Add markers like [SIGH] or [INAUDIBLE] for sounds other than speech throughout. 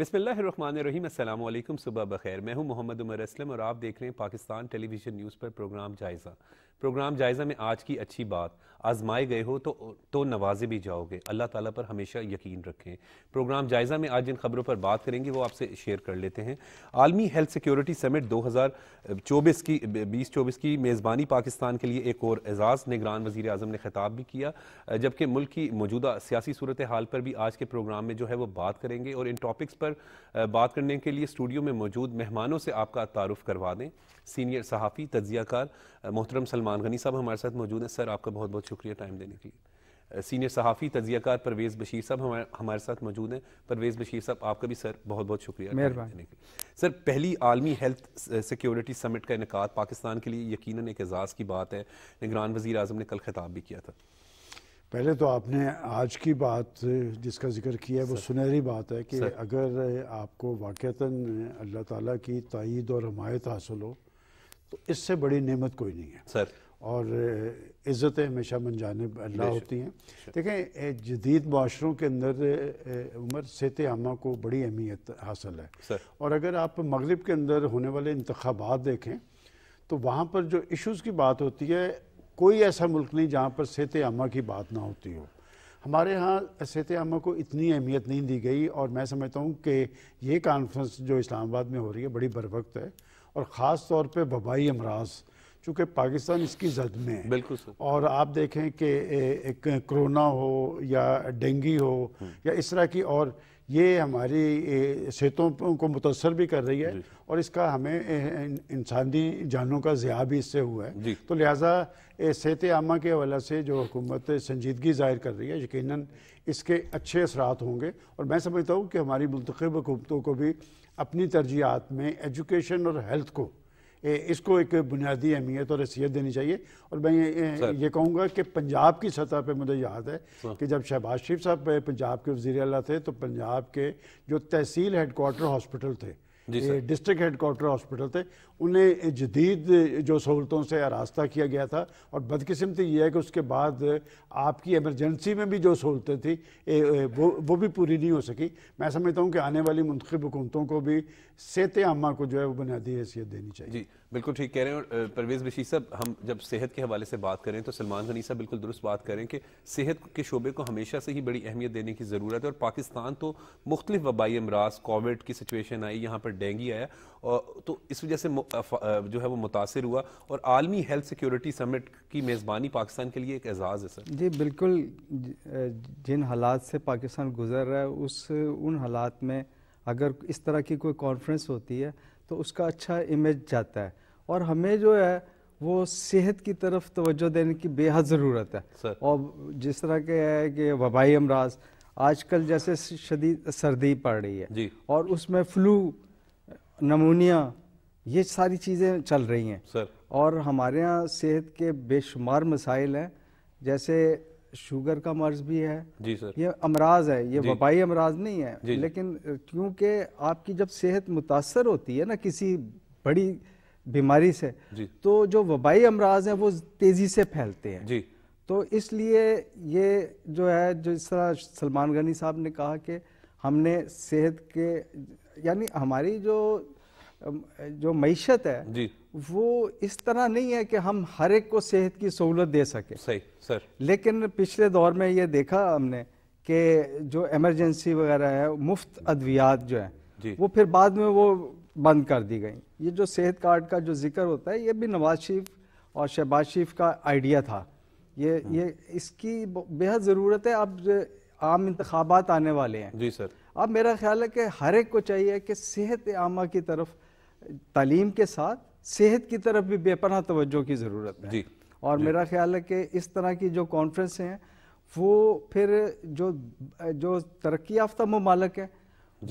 बिसमीम अल्लाम सुबह बखैर मैं हूं मोहम्मद उमर असलम और आप देख रहे हैं पाकिस्तान टेलीविज़न न्यूज़ पर प्रोग्राम जायज़ा प्रोग्राम जायज़ा में आज की अच्छी बात आजमाए गए हो तो तो नवाजे भी जाओगे अल्लाह ताला पर हमेशा यकीन रखें प्रोग्राम जायज़ा में आज जिन खबरों पर बात करेंगे वो आपसे शेयर कर लेते हैं आलमी हेल्थ सिक्योरिटी समिट दो हज़ार चौबीस की बीस चौबीस की मेज़बानी पाकिस्तान के लिए एक और एजाज़ निगरान वज़ी अजम ने खिताब भी किया जबकि मुल्क की मौजूदा सियासी सूरत हाल पर भी आज के प्रोग्राम में जो है वो बात करेंगे और इन टॉपिक्स पर पर बात करने के लिए स्टूडियो में मौजूद मेहमानों से आपका तारुफ करवा दें सीनियर सहाफ़ी तजियाकार मोहतरम सलमान गनी साहब हमारे साथ मौजूद हैं सर आपका बहुत बहुत शुक्रिया टाइम देने के लिए सीनियर सहाफ़ी तजियाकार परवेज़ बशीर साहब हमारे हमारे साथ मौजूद हैं परवेज़ बशीर साहब आपका भी सर बहुत बहुत शुक्रिया देने के सर पहली आलमी हेल्थ सिक्योरिटी समिट का इनका पाकिस्तान के लिए यकीन एक एजाज़ की बात है निगरान वजी अजम ने कल खिताब भी किया था पहले तो आपने आज की बात जिसका जिक्र किया है वो सुनहरी बात है कि अगर आपको वाक़ता अल्लाह ताला की तइद और हमायत हासिल हो तो इससे बड़ी नेमत कोई नहीं है सर और इज़्ज़तें हमेशा मनजानब अल्लाह होती हैं देखें जदीद माशरों के अंदर उम्र सेहत आमा को बड़ी अहमियत हासिल है और अगर आप मगरब के अंदर होने वाले इंतबात देखें तो वहाँ पर जो इश्यूज़ की बात होती है कोई ऐसा मुल्क नहीं जहाँ पर सेहत आमा की बात ना होती हो हमारे यहाँ सेहत आमा को इतनी अहमियत नहीं दी गई और मैं समझता हूँ कि ये कॉन्फ्रेंस जो इस्लामाबाद में हो रही है बड़ी बरवक्त है और ख़ास तौर पर वबाई अमराज चूँकि पाकिस्तान इसकी जद में है बिल्कुल और आप देखें कि एक कोरोना हो या डेंगी हो या इस तरह की और ये हमारी सेहतों को मुतासर भी कर रही है और इसका हमें इंसानी जानों का ज़्यादा भी इससे हुआ है तो लिहाजा सेहत आमा के हवाले से जो हुकूमत संजीदगी ज़ाहिर कर रही है यकीन इसके अच्छे असरात होंगे और मैं समझता हूँ कि हमारी मुंतखब हुकूमतों को भी अपनी तरजीहत में एजुकेशन और हेल्थ को इसको एक बुनियादी अहमियत और हैसियत देनी चाहिए और मैं ये, कहूँगा कि पंजाब की सतह पर मुझे याद है कि जब शहबाज शरीफ साहब पंजाब के वज़ी अला थे तो पंजाब के जो तहसील हेडकोार्टर हॉस्पिटल थे डिस्ट्रिक्ट हेड क्वार्टर हॉस्पिटल थे उन्हें जदीद जो सहूलतों से आरास्ता किया गया था और बदकिस्मती यह है कि उसके बाद आपकी एमरजेंसी में भी जो सहूलतें थी ए, ए, वो वो भी पूरी नहीं हो सकी मैं समझता हूँ कि आने वाली मुंतब हुकूमतों को भी सेहत आमा को जो है वो बुनियादी हैसियत देनी चाहिए बिल्कुल ठीक कह रहे हैं और परवेज़ बशीर साहब हम जब सेहत के हवाले से बात करें तो सलमान गनी साहब बिल्कुल दुरुस्त बात करें कि सेहत के शोबे को हमेशा से ही बड़ी अहमियत देने की ज़रूरत है और पाकिस्तान तो मुख्तलिफ वबाई अमराज कोविड की सिचुएशन आई यहाँ पर डेंगी आया और तो इस वजह से जो है वो मुतासर हुआ और आलमी हेल्थ सिक्योरिटी समिट की मेज़बानी पाकिस्तान के लिए एक एजाज़ है सर जी बिल्कुल जिन हालात से पाकिस्तान गुजर रहा है उस उन हालात में अगर इस तरह की कोई कॉन्फ्रेंस होती है तो उसका अच्छा इमेज जाता है और हमें जो है वो सेहत की तरफ तवज्जो देने की बेहद ज़रूरत है सर। और जिस तरह के है कि वबाई अमराज आजकल जैसे शदीद सर्दी पड़ रही है जी। और उसमें फ्लू नमूनिया ये सारी चीज़ें चल रही हैं सर और हमारे यहाँ सेहत के बेशुमार मसाइल हैं जैसे शुगर का मर्ज भी है जी सर ये अमराज है ये वबाई अमराज नहीं है लेकिन क्योंकि आपकी जब सेहत मुतासर होती है ना किसी बड़ी बीमारी से तो जो वबाई अमराज हैं वो तेज़ी से फैलते हैं जी तो इसलिए ये जो है जो इस तरह सलमान गनी साहब ने कहा कि हमने सेहत के यानी हमारी जो जो मीशत है जी वो इस तरह नहीं है कि हम हर एक को सेहत की सहूलत दे सके सही सर लेकिन पिछले दौर में ये देखा हमने कि जो एमरजेंसी वगैरह है मुफ्त अद्वियात जो है वो फिर बाद में वो बंद कर दी गई ये जो सेहत कार्ड का जो जिक्र होता है ये भी नवाज शरीफ और शहबाज शरीफ का आइडिया था ये हाँ। ये इसकी बेहद ज़रूरत है अब आम इंतबात आने वाले हैं जी सर अब मेरा ख्याल है कि हर एक को चाहिए कि सेहत आमा की तरफ तालीम के साथ सेहत की तरफ भी बेपना तवज्जो की ज़रूरत है जी और जी। मेरा ख्याल है कि इस तरह की जो कॉन्फ्रेंस हैं वो फिर जो जो तरक्की याफ्ता ममालक हैं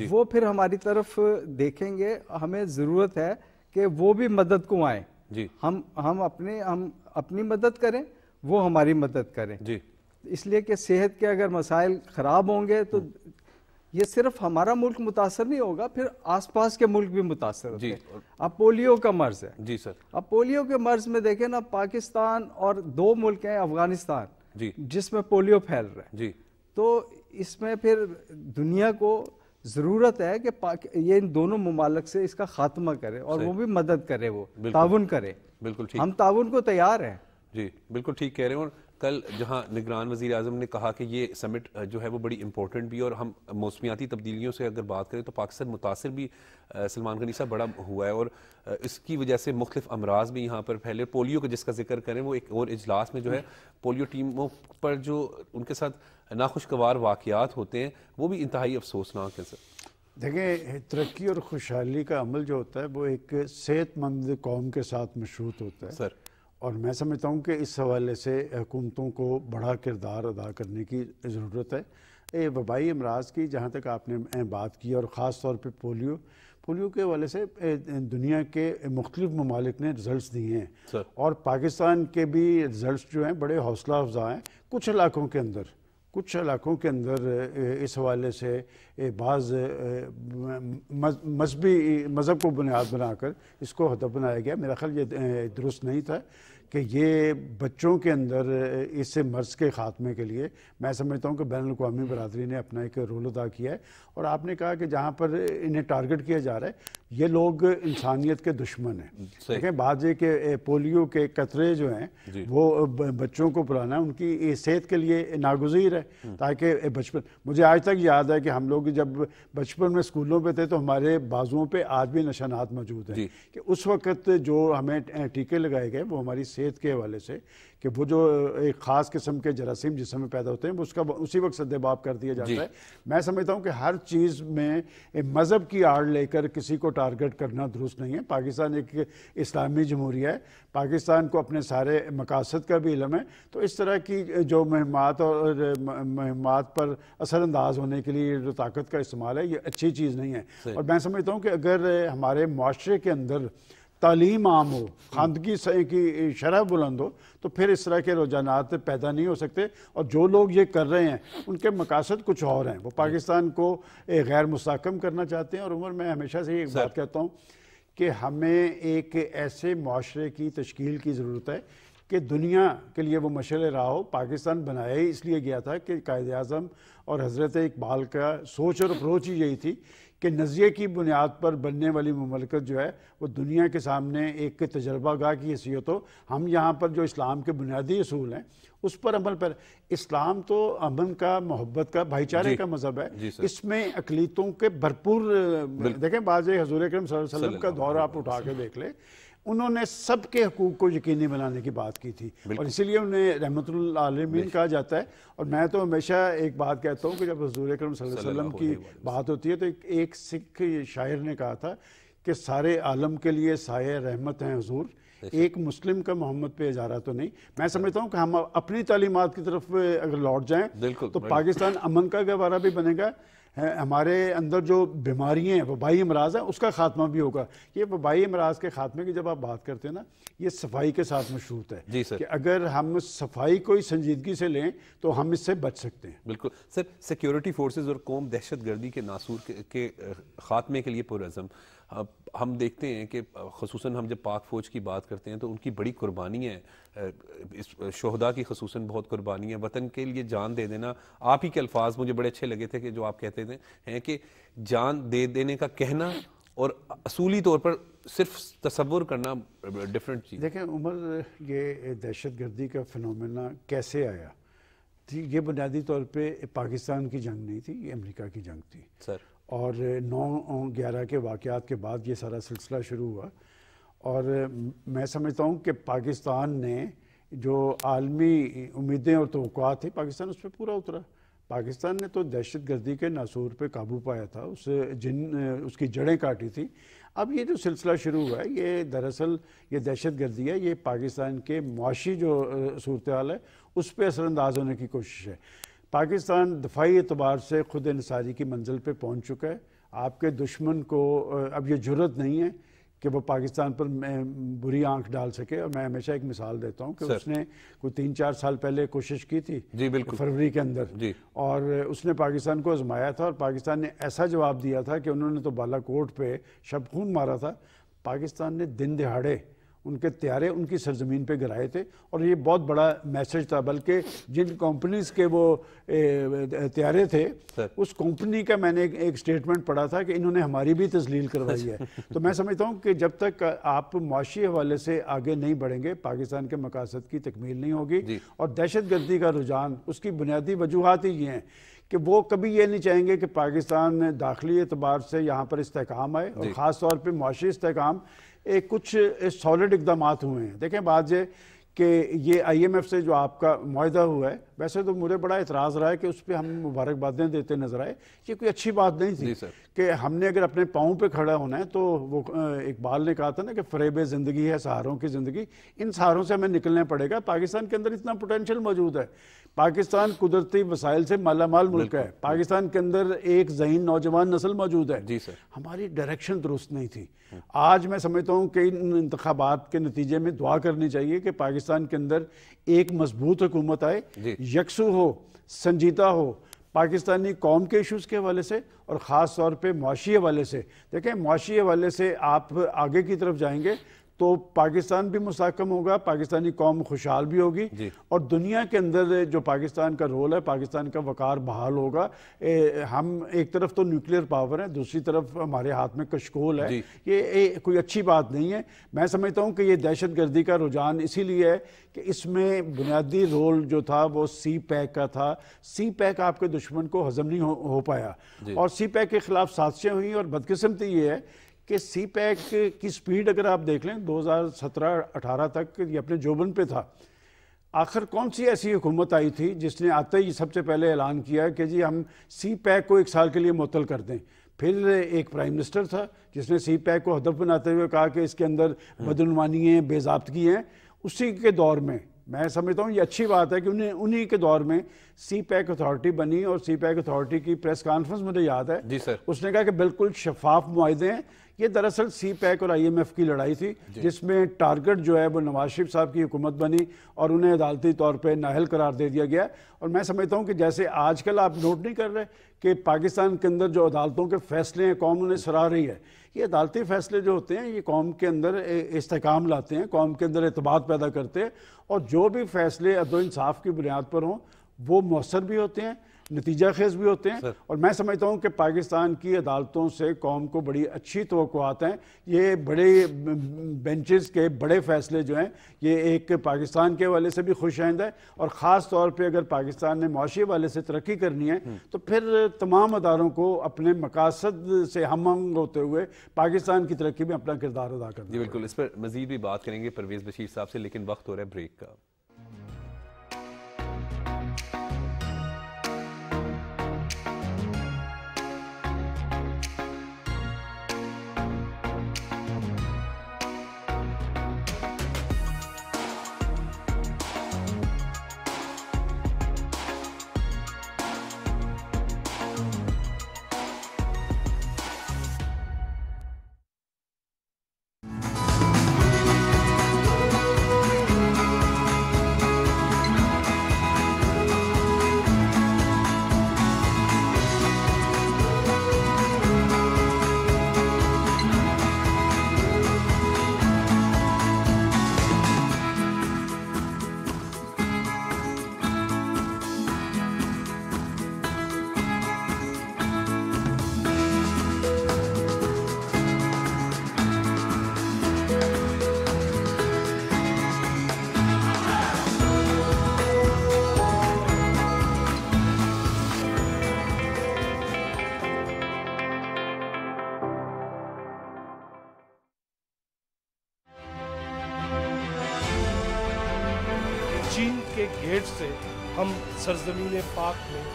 वो फिर हमारी तरफ देखेंगे हमें ज़रूरत है कि वो भी मदद को आए जी हम हम अपने हम अपनी मदद करें वो हमारी मदद करें जी इसलिए कि सेहत के अगर मसाइल ख़राब होंगे तो हम्म। ये सिर्फ हमारा मुल्क मुतासर नहीं होगा फिर आसपास के मुल्क भी मुतासर जी अब पोलियो का मर्ज है जी सर अब पोलियो के मर्ज में देखें ना पाकिस्तान और दो मुल्क हैं अफगानिस्तान जी जिसमें पोलियो फैल रहा है जी तो इसमें फिर दुनिया को ज़रूरत है कि ये इन दोनों ममालक से इसका खात्मा करे और वो भी मदद करे वो ताउन करे बिल्कुल ठीक हम ताउन को तैयार हैं जी बिल्कुल ठीक कह रहे हैं और कल जहां निगरान वजी अजम ने कहा कि ये समिट जो है वो बड़ी इंपॉर्टेंट भी और हम मौसमियाती तब्दीलियों से अगर बात करें तो पाकिस्तान मुतासर भी सलमान गनी साहब बड़ा हुआ है और इसकी वजह से मुख्तफ अमराज भी यहाँ पर फैले पोलियो का जिसका जिक्र करें वो एक और इजलास में जो है पोलियो टीमों पर जो उनके साथ नाखुशगवार वाक़ात होते हैं वो भी इंतहाई अफसोसनाक है सर देखें तरक्की और खुशहाली का अमल जो होता है वो एक सेहतमंद कौम के साथ मशरूत होता है सर और मैं समझता हूँ कि इस हवाले से हुकूमतों को बड़ा किरदार अदा करने की ज़रूरत है ये वबाई अमराज की जहाँ तक आपने बात की और ख़ास तौर पर पोलियो पोलियो के हवाले से दुनिया के मुख्तलिफ ममालिक ने रिज़ल्ट दिए हैं और पाकिस्तान के भी रिज़ल्ट जो हैं बड़े हौसला अफजा हैं कुछ इलाकों के अंदर कुछ इलाकों के अंदर इस हवाले से बाज़ मजहबी मज़हब को बुनियाद बनाकर इसको हदफ बनाया गया मेरा ख्याल ये दुरुस्त नहीं था कि ये बच्चों के अंदर इस मर्ज़ के ख़ात्मे के लिए मैं समझता हूँ कि बैन अवी बरदरी ने अपना एक रोल अदा किया है और आपने कहा कि जहाँ पर इन्हें टारगेट किया जा रहा है ये लोग इंसानियत के दुश्मन हैं देखें बाजे के पोलियो के कतरे जो हैं वो बच्चों को पुराना उनकी सेहत के लिए नागुजीर है हम्म। ताकि बचपन मुझे आज तक याद है कि हम लोग जब बचपन में स्कूलों पे थे तो हमारे बाजुओं पे आज भी नशानात मौजूद हैं कि उस वक्त जो हमें टीके लगाए गए वो हमारी सेहत के हवाले से कि वो जो एक ख़ास किस्म के जरासीम जिस समय पैदा होते हैं वो उसका उसी वक्त सदबाप कर दिया जाता है मैं समझता हूँ कि हर चीज़ में मज़हब की आड़ लेकर किसी को टारगेट करना दुरुस्त नहीं है पाकिस्तान एक इस्लामी जमहूरी है पाकिस्तान को अपने सारे मकासद का भी इलम है तो इस तरह की जो महमात और महमात पर असरानंदाज होने के लिए जो ताकत का इस्तेमाल है ये अच्छी चीज़ नहीं है और मैं समझता हूँ कि अगर हमारे माशरे के अंदर तालीम आम हो खानदगी की शरह बुलंद हो तो फिर इस तरह के रुझानात पैदा नहीं हो सकते और जो लोग ये कर रहे हैं उनके मकासद कुछ और हैं वो पाकिस्तान को गैर मुस्कम करना चाहते हैं और उम्र मैं हमेशा से एक बात कहता हूँ कि हमें एक ऐसे माशरे की तश्कील की ज़रूरत है कि दुनिया के लिए वो मशर रहा हो पाकिस्तान बनाया ही इसलिए गया था कि कायद अजम और हज़रत इकबाल का सोच और अप्रोच ही यही थी कि नज़रिए की बुनियाद पर बनने वाली ममलकत जो है वो दुनिया के सामने एक तजर्बा गाह की हैसियत हो हम यहाँ पर जो इस्लाम के बुनियादी असूल हैं उस पर अमल पर इस्लाम तो अमन का मोहब्बत का भाईचारे का मजहब है इसमें अकलीतों के भरपूर देखें बाज हजूर करम का दौर आप उठा के देख लें उन्होंने सबके हकूक को यकीनी बनाने की बात की थी और इसीलिए उन्हें आलमीन कहा जाता है और मैं तो हमेशा एक बात कहता हूँ कि जब हजूर अक्रम वसल्लम की बात होती है तो एक, एक सिख शायर ने कहा था कि सारे आलम के लिए साय रहमत हैं हजूर अच्छा। एक मुस्लिम का मोहम्मद पे इजारा तो नहीं मैं अच्छा। समझता हूँ कि हम अपनी तालीमत की तरफ अगर लौट जाएं तो पाकिस्तान अमन का गवारा भी बनेगा हमारे अंदर जो बीमारियाँ हैं वबाई अमराज हैं उसका खात्मा भी होगा ये वबाई अमराज के खात्मे की जब आप बात करते हैं ना ये सफाई के साथ मशरूत है जी सर कि अगर हम सफाई को ही संजीदगी से लें तो हम इससे बच सकते हैं बिल्कुल सर सिक्योरिटी फोर्सेज और कौम दहशत गर्दी के नासूर के, के खात्मे के लिए पुरज़म अब हम देखते हैं कि खसूस हम जब पाक फ़ौज की बात करते हैं तो उनकी बड़ी है इस शहदा की खसूस बहुत है वतन के लिए जान दे देना आप ही के अल्फाज मुझे बड़े अच्छे लगे थे कि जो आप कहते थे हैं कि जान दे देने का कहना और असूली तौर पर सिर्फ तस्वुर करना डिफरेंट चीज़ देखें उमर ये दहशत गर्दी का फिनमिना कैसे आया ये बुनियादी तौर पर पाकिस्तान की जंग नहीं थी ये अमरीका की जंग थी सर और नौ ग्यारह के वाक़ात के बाद ये सारा सिलसिला शुरू हुआ और मैं समझता हूँ कि पाकिस्तान ने जो आलमी उम्मीदें और तो थी पाकिस्तान उस पर पूरा उतरा पाकिस्तान ने तो दहशत गर्दी के नासूर पर काबू पाया था उस जिन उसकी जड़ें काटी थी अब ये जो सिलसिला शुरू हुआ है ये दरअसल ये दहशत गर्दी है ये पाकिस्तान के मुआशी जो सूरत हाल है उस पर असरानंदाज होने की कोशिश है पाकिस्तान दफाई एतबार से खुद इंसारी की मंजिल पर पहुँच चुका है आपके दुश्मन को अब यह जरूरत नहीं है कि वो पाकिस्तान पर बुरी आंख डाल सके और मैं हमेशा एक मिसाल देता हूँ कि उसने कोई तीन चार साल पहले कोशिश की थी जी बिल्कुल फरवरी के अंदर जी और उसने पाकिस्तान को आजमाया था और पाकिस्तान ने ऐसा जवाब दिया था कि उन्होंने तो बालाकोट पे शबखून मारा था पाकिस्तान ने दिन दिहाड़े उनके त्यारे उनकी सरजमीन पे गिराए थे और ये बहुत बड़ा मैसेज था बल्कि जिन कंपनीज के वो त्यारे थे उस कंपनी का मैंने एक स्टेटमेंट पढ़ा था कि इन्होंने हमारी भी तस्लील करवाई है [LAUGHS] तो मैं समझता हूँ कि जब तक आप मुआशी हवाले से आगे नहीं बढ़ेंगे पाकिस्तान के मकासद की तकमील नहीं होगी और दहशत गर्दी का रुझान उसकी बुनियादी वजूहत ही ये हैं कि वो कभी ये नहीं चाहेंगे कि पाकिस्तान दाखिली एतबार से यहाँ पर इसकाम आए और ख़ास तौर पर मुआशी इसकाम एक कुछ सॉलिड इकदाम हुए हैं देखें बात ये कि ये आईएमएफ से जो आपका माहा हुआ है वैसे तो मुझे बड़ा एतराज़ रहा है कि उस पर हम मुबारकबादें देते नजर आए ये कोई अच्छी बात नहीं थी कि हमने अगर अपने पाँव पे खड़ा होना है तो वो इकबाल ने कहा था ना कि फरेब ज़िंदगी है सहारों की ज़िंदगी इन सहारों से हमें निकलना पड़ेगा पाकिस्तान के अंदर इतना पोटेंशल मौजूद है पाकिस्तान कुदरती वसाइल से माला माल मुल्क है पाकिस्तान के अंदर एक जहीन नौजवान नस्ल मौजूद है जी सर हमारी डायरेक्शन दुरुस्त नहीं थी आज मैं समझता हूँ कि इन इंतबात के नतीजे में दुआ करनी चाहिए कि पाकिस्तान के अंदर एक मजबूत हुकूमत आए यकसू हो संजीदा हो पाकिस्तानी कौम के इश्यूज़ के हवाले से और ख़ास तौर पर मुआशी हवाले से देखें मुआशी हवाले से आप आगे की तरफ जाएंगे तो पाकिस्तान भी मुस्कम होगा पाकिस्तानी कौम खुशहाल भी होगी और दुनिया के अंदर जो पाकिस्तान का रोल है पाकिस्तान का वकार बहाल होगा ए, हम एक तरफ तो न्यूक्लियर पावर है दूसरी तरफ हमारे हाथ में कशकोल है ये ए, कोई अच्छी बात नहीं है मैं समझता हूँ कि ये दहशत गर्दी का रुझान इसीलिए है कि इसमें बुनियादी रोल जो था वो सी पैक का था सी पैक आपके दुश्मन को हजम नहीं हो, हो पाया और सी पैक के खिलाफ साजिशें हुई और बदकिस्मती ये है कि सी पैक की स्पीड अगर आप देख लें 2017-18 तक ये अपने जोबन पे था आखिर कौन सी ऐसी हुकूमत आई थी जिसने आते ही सबसे पहले ऐलान किया कि जी हम सी पैक को एक साल के लिए मुतल कर दें फिर एक प्राइम मिनिस्टर था जिसने सी पैक को हदफ बनाते हुए कहा कि इसके अंदर हम्म। बदनवानी हैं बेजाबतगी हैं उसी के दौर में मैं समझता हूँ ये अच्छी बात है कि उन्हें उन्हीं के दौर में सी पैक अथॉरिटी बनी और सी पैक अथॉरिटी की प्रेस कॉन्फ्रेंस मुझे याद है जी सर उसने कहा कि बिल्कुल शफाफ मुआदे हैं ये दरअसल सी पैक और आईएमएफ की लड़ाई थी जिसमें टारगेट जो है वो नवाज शरीफ साहब की हुकूमत बनी और उन्हें अदालती तौर पर नाहल करार दे दिया गया और मैं समझता हूँ कि जैसे आजकल आप नोट नहीं कर रहे कि पाकिस्तान के अंदर जो अदालतों के फैसले हैं कौम उन्हें सराह रही है ये अदालती फैसले जो होते हैं ये कौम के अंदर इसकाम लाते हैं कौम के अंदर अतबाद पैदा करते हैं और जो भी फैसले अदो इंसाफ की बुनियाद पर हों वो मौसर भी होते हैं नतीजा खेज भी होते हैं और मैं समझता हूँ कि पाकिस्तान की अदालतों से कौम को बड़ी अच्छी तो हैं ये बड़े बेंचेस के बड़े फैसले जो हैं ये एक पाकिस्तान के वाले से भी खुश आइंद है और ख़ास तौर पर अगर पाकिस्तान ने मुशी वाले से तरक्की करनी है हम्म। तो फिर तमाम अदारों को अपने मकासद से हम होते हुए पाकिस्तान की तरक्की में अपना किरदार अदा करना जी बिल्कुल इस पर मजीद भी बात करेंगे परवेज़ बशीर साहब से लेकिन वक्त हो रहा है ब्रेक का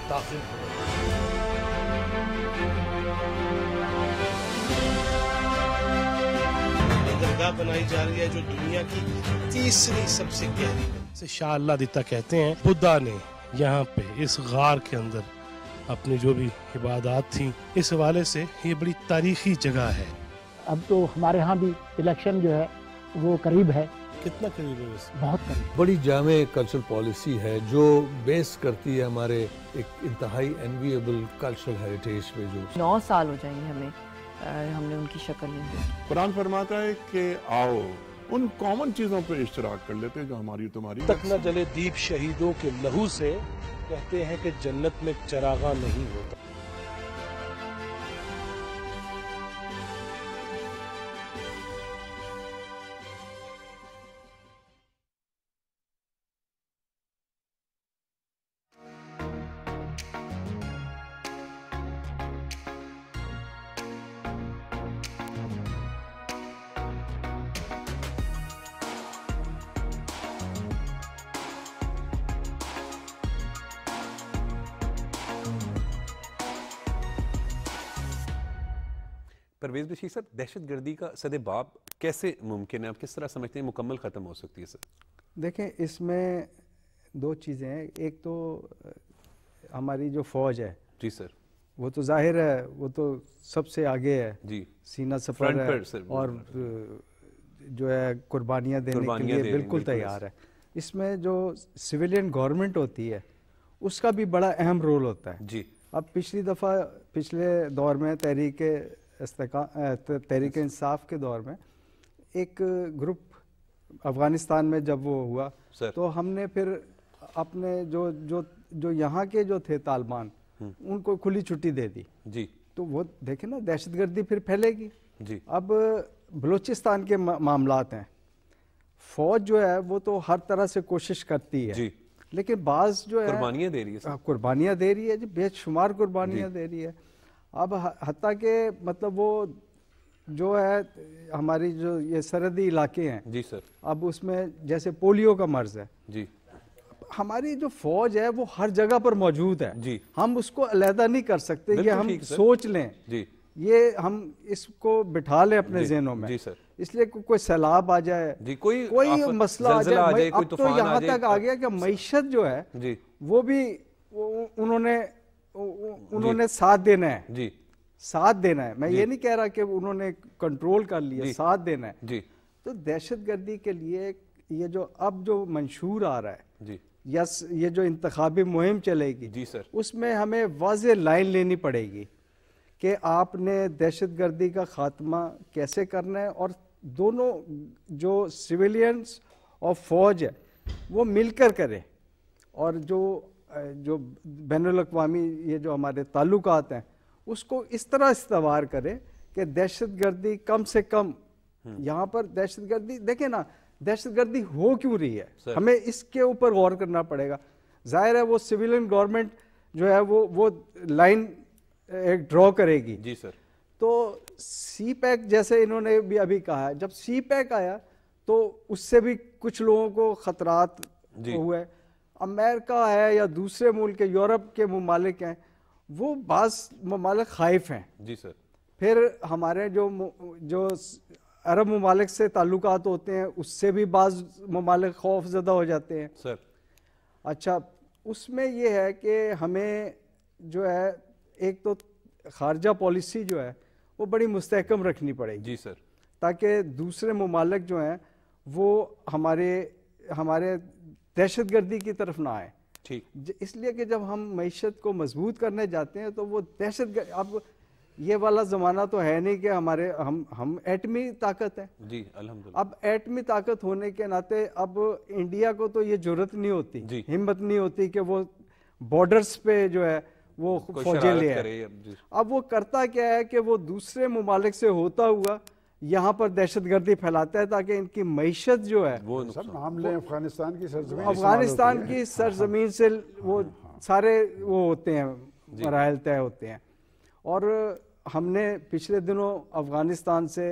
तासीर दरगाह बनाई जा रही है जो दुनिया की तीसरी सबसे गहरी से शाह दिता कहते हैं बुद्धा ने यहाँ पे इस गार के अंदर अपनी जो भी इबादत थी इस हवाले से ये बड़ी तारीखी जगह है अब तो हमारे यहाँ भी इलेक्शन जो है वो करीब है कितना करीब है इस बहुत करीब बड़ी जाम कल्चरल पॉलिसी है जो बेस करती है हमारे एक इंतहाई एनविएबल कल्चरल हेरिटेज पे जो नौ साल हो जाएंगे हमें आ, हमने उनकी शक्ल नहीं देखी कुरान फरमाता है कि आओ उन कॉमन चीजों पर इश्तराक कर लेते हैं जो हमारी तुम्हारी तक न जले दीप शहीदों के लहू से कहते हैं कि जन्नत में चरागा नहीं होता परवेज बशीर सर दहशत गर्दी का सदबाब कैसे मुमकिन है आप किस तरह समझते हैं मुकम्मल ख़त्म हो सकती है सर देखें इसमें दो चीज़ें हैं एक तो हमारी जो फ़ौज है जी सर वो तो जाहिर है वो तो सबसे आगे है जी सीना सफर है और जो है कुर्बानियाँ देने कुर्बानिया के लिए बिल्कुल तैयार है इसमें जो सिविलियन गवर्नमेंट होती है उसका भी बड़ा अहम रोल होता है जी अब पिछली दफ़ा पिछले दौर में तहरीक तहरीक इंसाफ के दौर में एक ग्रुप अफ़गानिस्तान में जब वो हुआ तो हमने फिर अपने जो जो जो यहाँ के जो थे तालिबान हम्म। उनको खुली छुट्टी दे दी जी तो वो देखे ना दहशतगर्दी फिर फैलेगी जी अब बलूचिस्तान के मामला हैं फौज जो है वो तो हर तरह से कोशिश करती है जी लेकिन बाज जो है कुर्बानियाँ दे रही है हाँ, कुर्बानियां दे रही है जी बेशुमार कुर्बानियां दे रही है अब हती के मतलब वो जो है हमारी जो ये सरहदी इलाके हैं जी सर अब उसमें जैसे पोलियो का मर्ज है जी हमारी जो फौज है वो हर जगह पर मौजूद है जी हम उसको अलहदा नहीं कर सकते ये हम सोच लें जी ये हम इसको बिठा लें अपने जहनों में जी सर इसलिए को, कोई सैलाब आ जाए जी कोई कोई मसला आ जाए, आ जाए अब तो यहाँ तक आ गया कि मीशत जो है जी वो भी उन्होंने उन्होंने साथ देना है जी साथ देना है मैं ये नहीं कह रहा कि उन्होंने कंट्रोल कर लिया साथ देना है जी तो दहशत गर्दी के लिए ये जो अब जो मंशूर आ रहा है जी यस ये जो इंतबी मुहिम चलेगी जी सर उसमें हमें वाज लाइन लेनी पड़ेगी कि आपने दहशत गर्दी का खात्मा कैसे करना है और दोनों जो सिविलियंस और फौज है वो मिलकर करें और जो जो बैन अवी ये जो हमारे ताल्लुकात हैं उसको इस तरह इस्तेवाल करें कि दहशत गर्दी कम से कम हम्म। यहाँ पर दहशत गर्दी देखे ना दहशत गर्दी हो क्यों रही है हमें इसके ऊपर गौर करना पड़ेगा जाहिर है वो सिविलियन गवर्नमेंट जो है वो वो लाइन एक ड्रॉ करेगी जी सर तो सी पैक जैसे इन्होंने भी अभी कहा जब सी पैक आया तो उससे भी कुछ लोगों को खतरात हुए अमेरिका है या दूसरे मुल्क है यूरोप के ममालिक हैं वो बास ममालिक खाइफ हैं जी सर फिर हमारे जो जो अरब ममालिक से ताल्लुक होते हैं उससे भी बाज ममालिक खौफ ज़्यादा हो जाते हैं सर अच्छा उसमें यह है कि हमें जो है एक तो खारजा पॉलिसी जो है वो बड़ी मुस्तकम रखनी पड़ेगी जी सर ताकि दूसरे ममालिक जो हैं वो हमारे हमारे दहशत गर्दी की तरफ ना आए ठीक इसलिए कि जब हम मीशत को मजबूत करने जाते हैं तो वो दहशत अब ये वाला ज़माना तो है नहीं कि हमारे हम हम एटमी ताकत है जी अलहमदुल्ला अब एटमी ताकत होने के नाते अब इंडिया को तो ये जरूरत नहीं होती हिम्मत नहीं होती कि वो बॉर्डर्स पे जो है वो फौजें ले अब वो करता क्या है कि वो दूसरे ममालिक से होता हुआ यहाँ पर दहशतगर्दी फैलाता है ताकि इनकी मीशत जो है वो अफगानिस्तान की सरजमीन अफगानिस्तान की सरजमीन से वो हाँ, हाँ, हाँ। सारे वो होते हैं मराहल तय होते हैं और हमने पिछले दिनों अफगानिस्तान से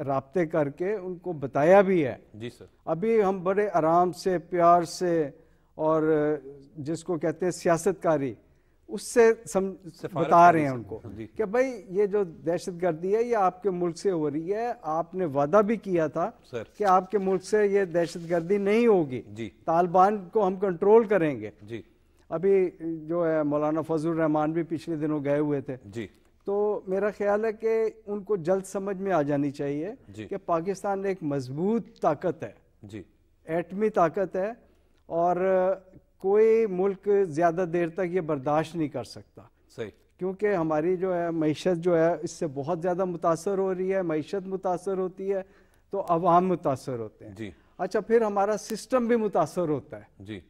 रबते करके उनको बताया भी है जी सर अभी हम बड़े आराम से प्यार से और जिसको कहते हैं सियासतकारी उससे सम बता रहे हैं उनको कि भाई ये जो दहशत गर्दी है ये आपके मुल्क से हो रही है आपने वादा भी किया था कि आपके मुल्क से ये दहशत गर्दी नहीं होगी तालिबान को हम कंट्रोल करेंगे जी अभी जो है मौलाना फजल रहमान भी पिछले दिनों गए हुए थे जी तो मेरा ख्याल है कि उनको जल्द समझ में आ जानी चाहिए कि पाकिस्तान एक मजबूत ताकत है जी एटमी ताकत है और कोई मुल्क ज़्यादा देर तक ये बर्दाश्त नहीं कर सकता सही क्योंकि हमारी जो है मीशत जो है इससे बहुत ज़्यादा मुतासर हो रही है मीशत मुतासर होती है तो अवाम मुतासर होते हैं जी अच्छा फिर हमारा सिस्टम भी मुतासर होता है जी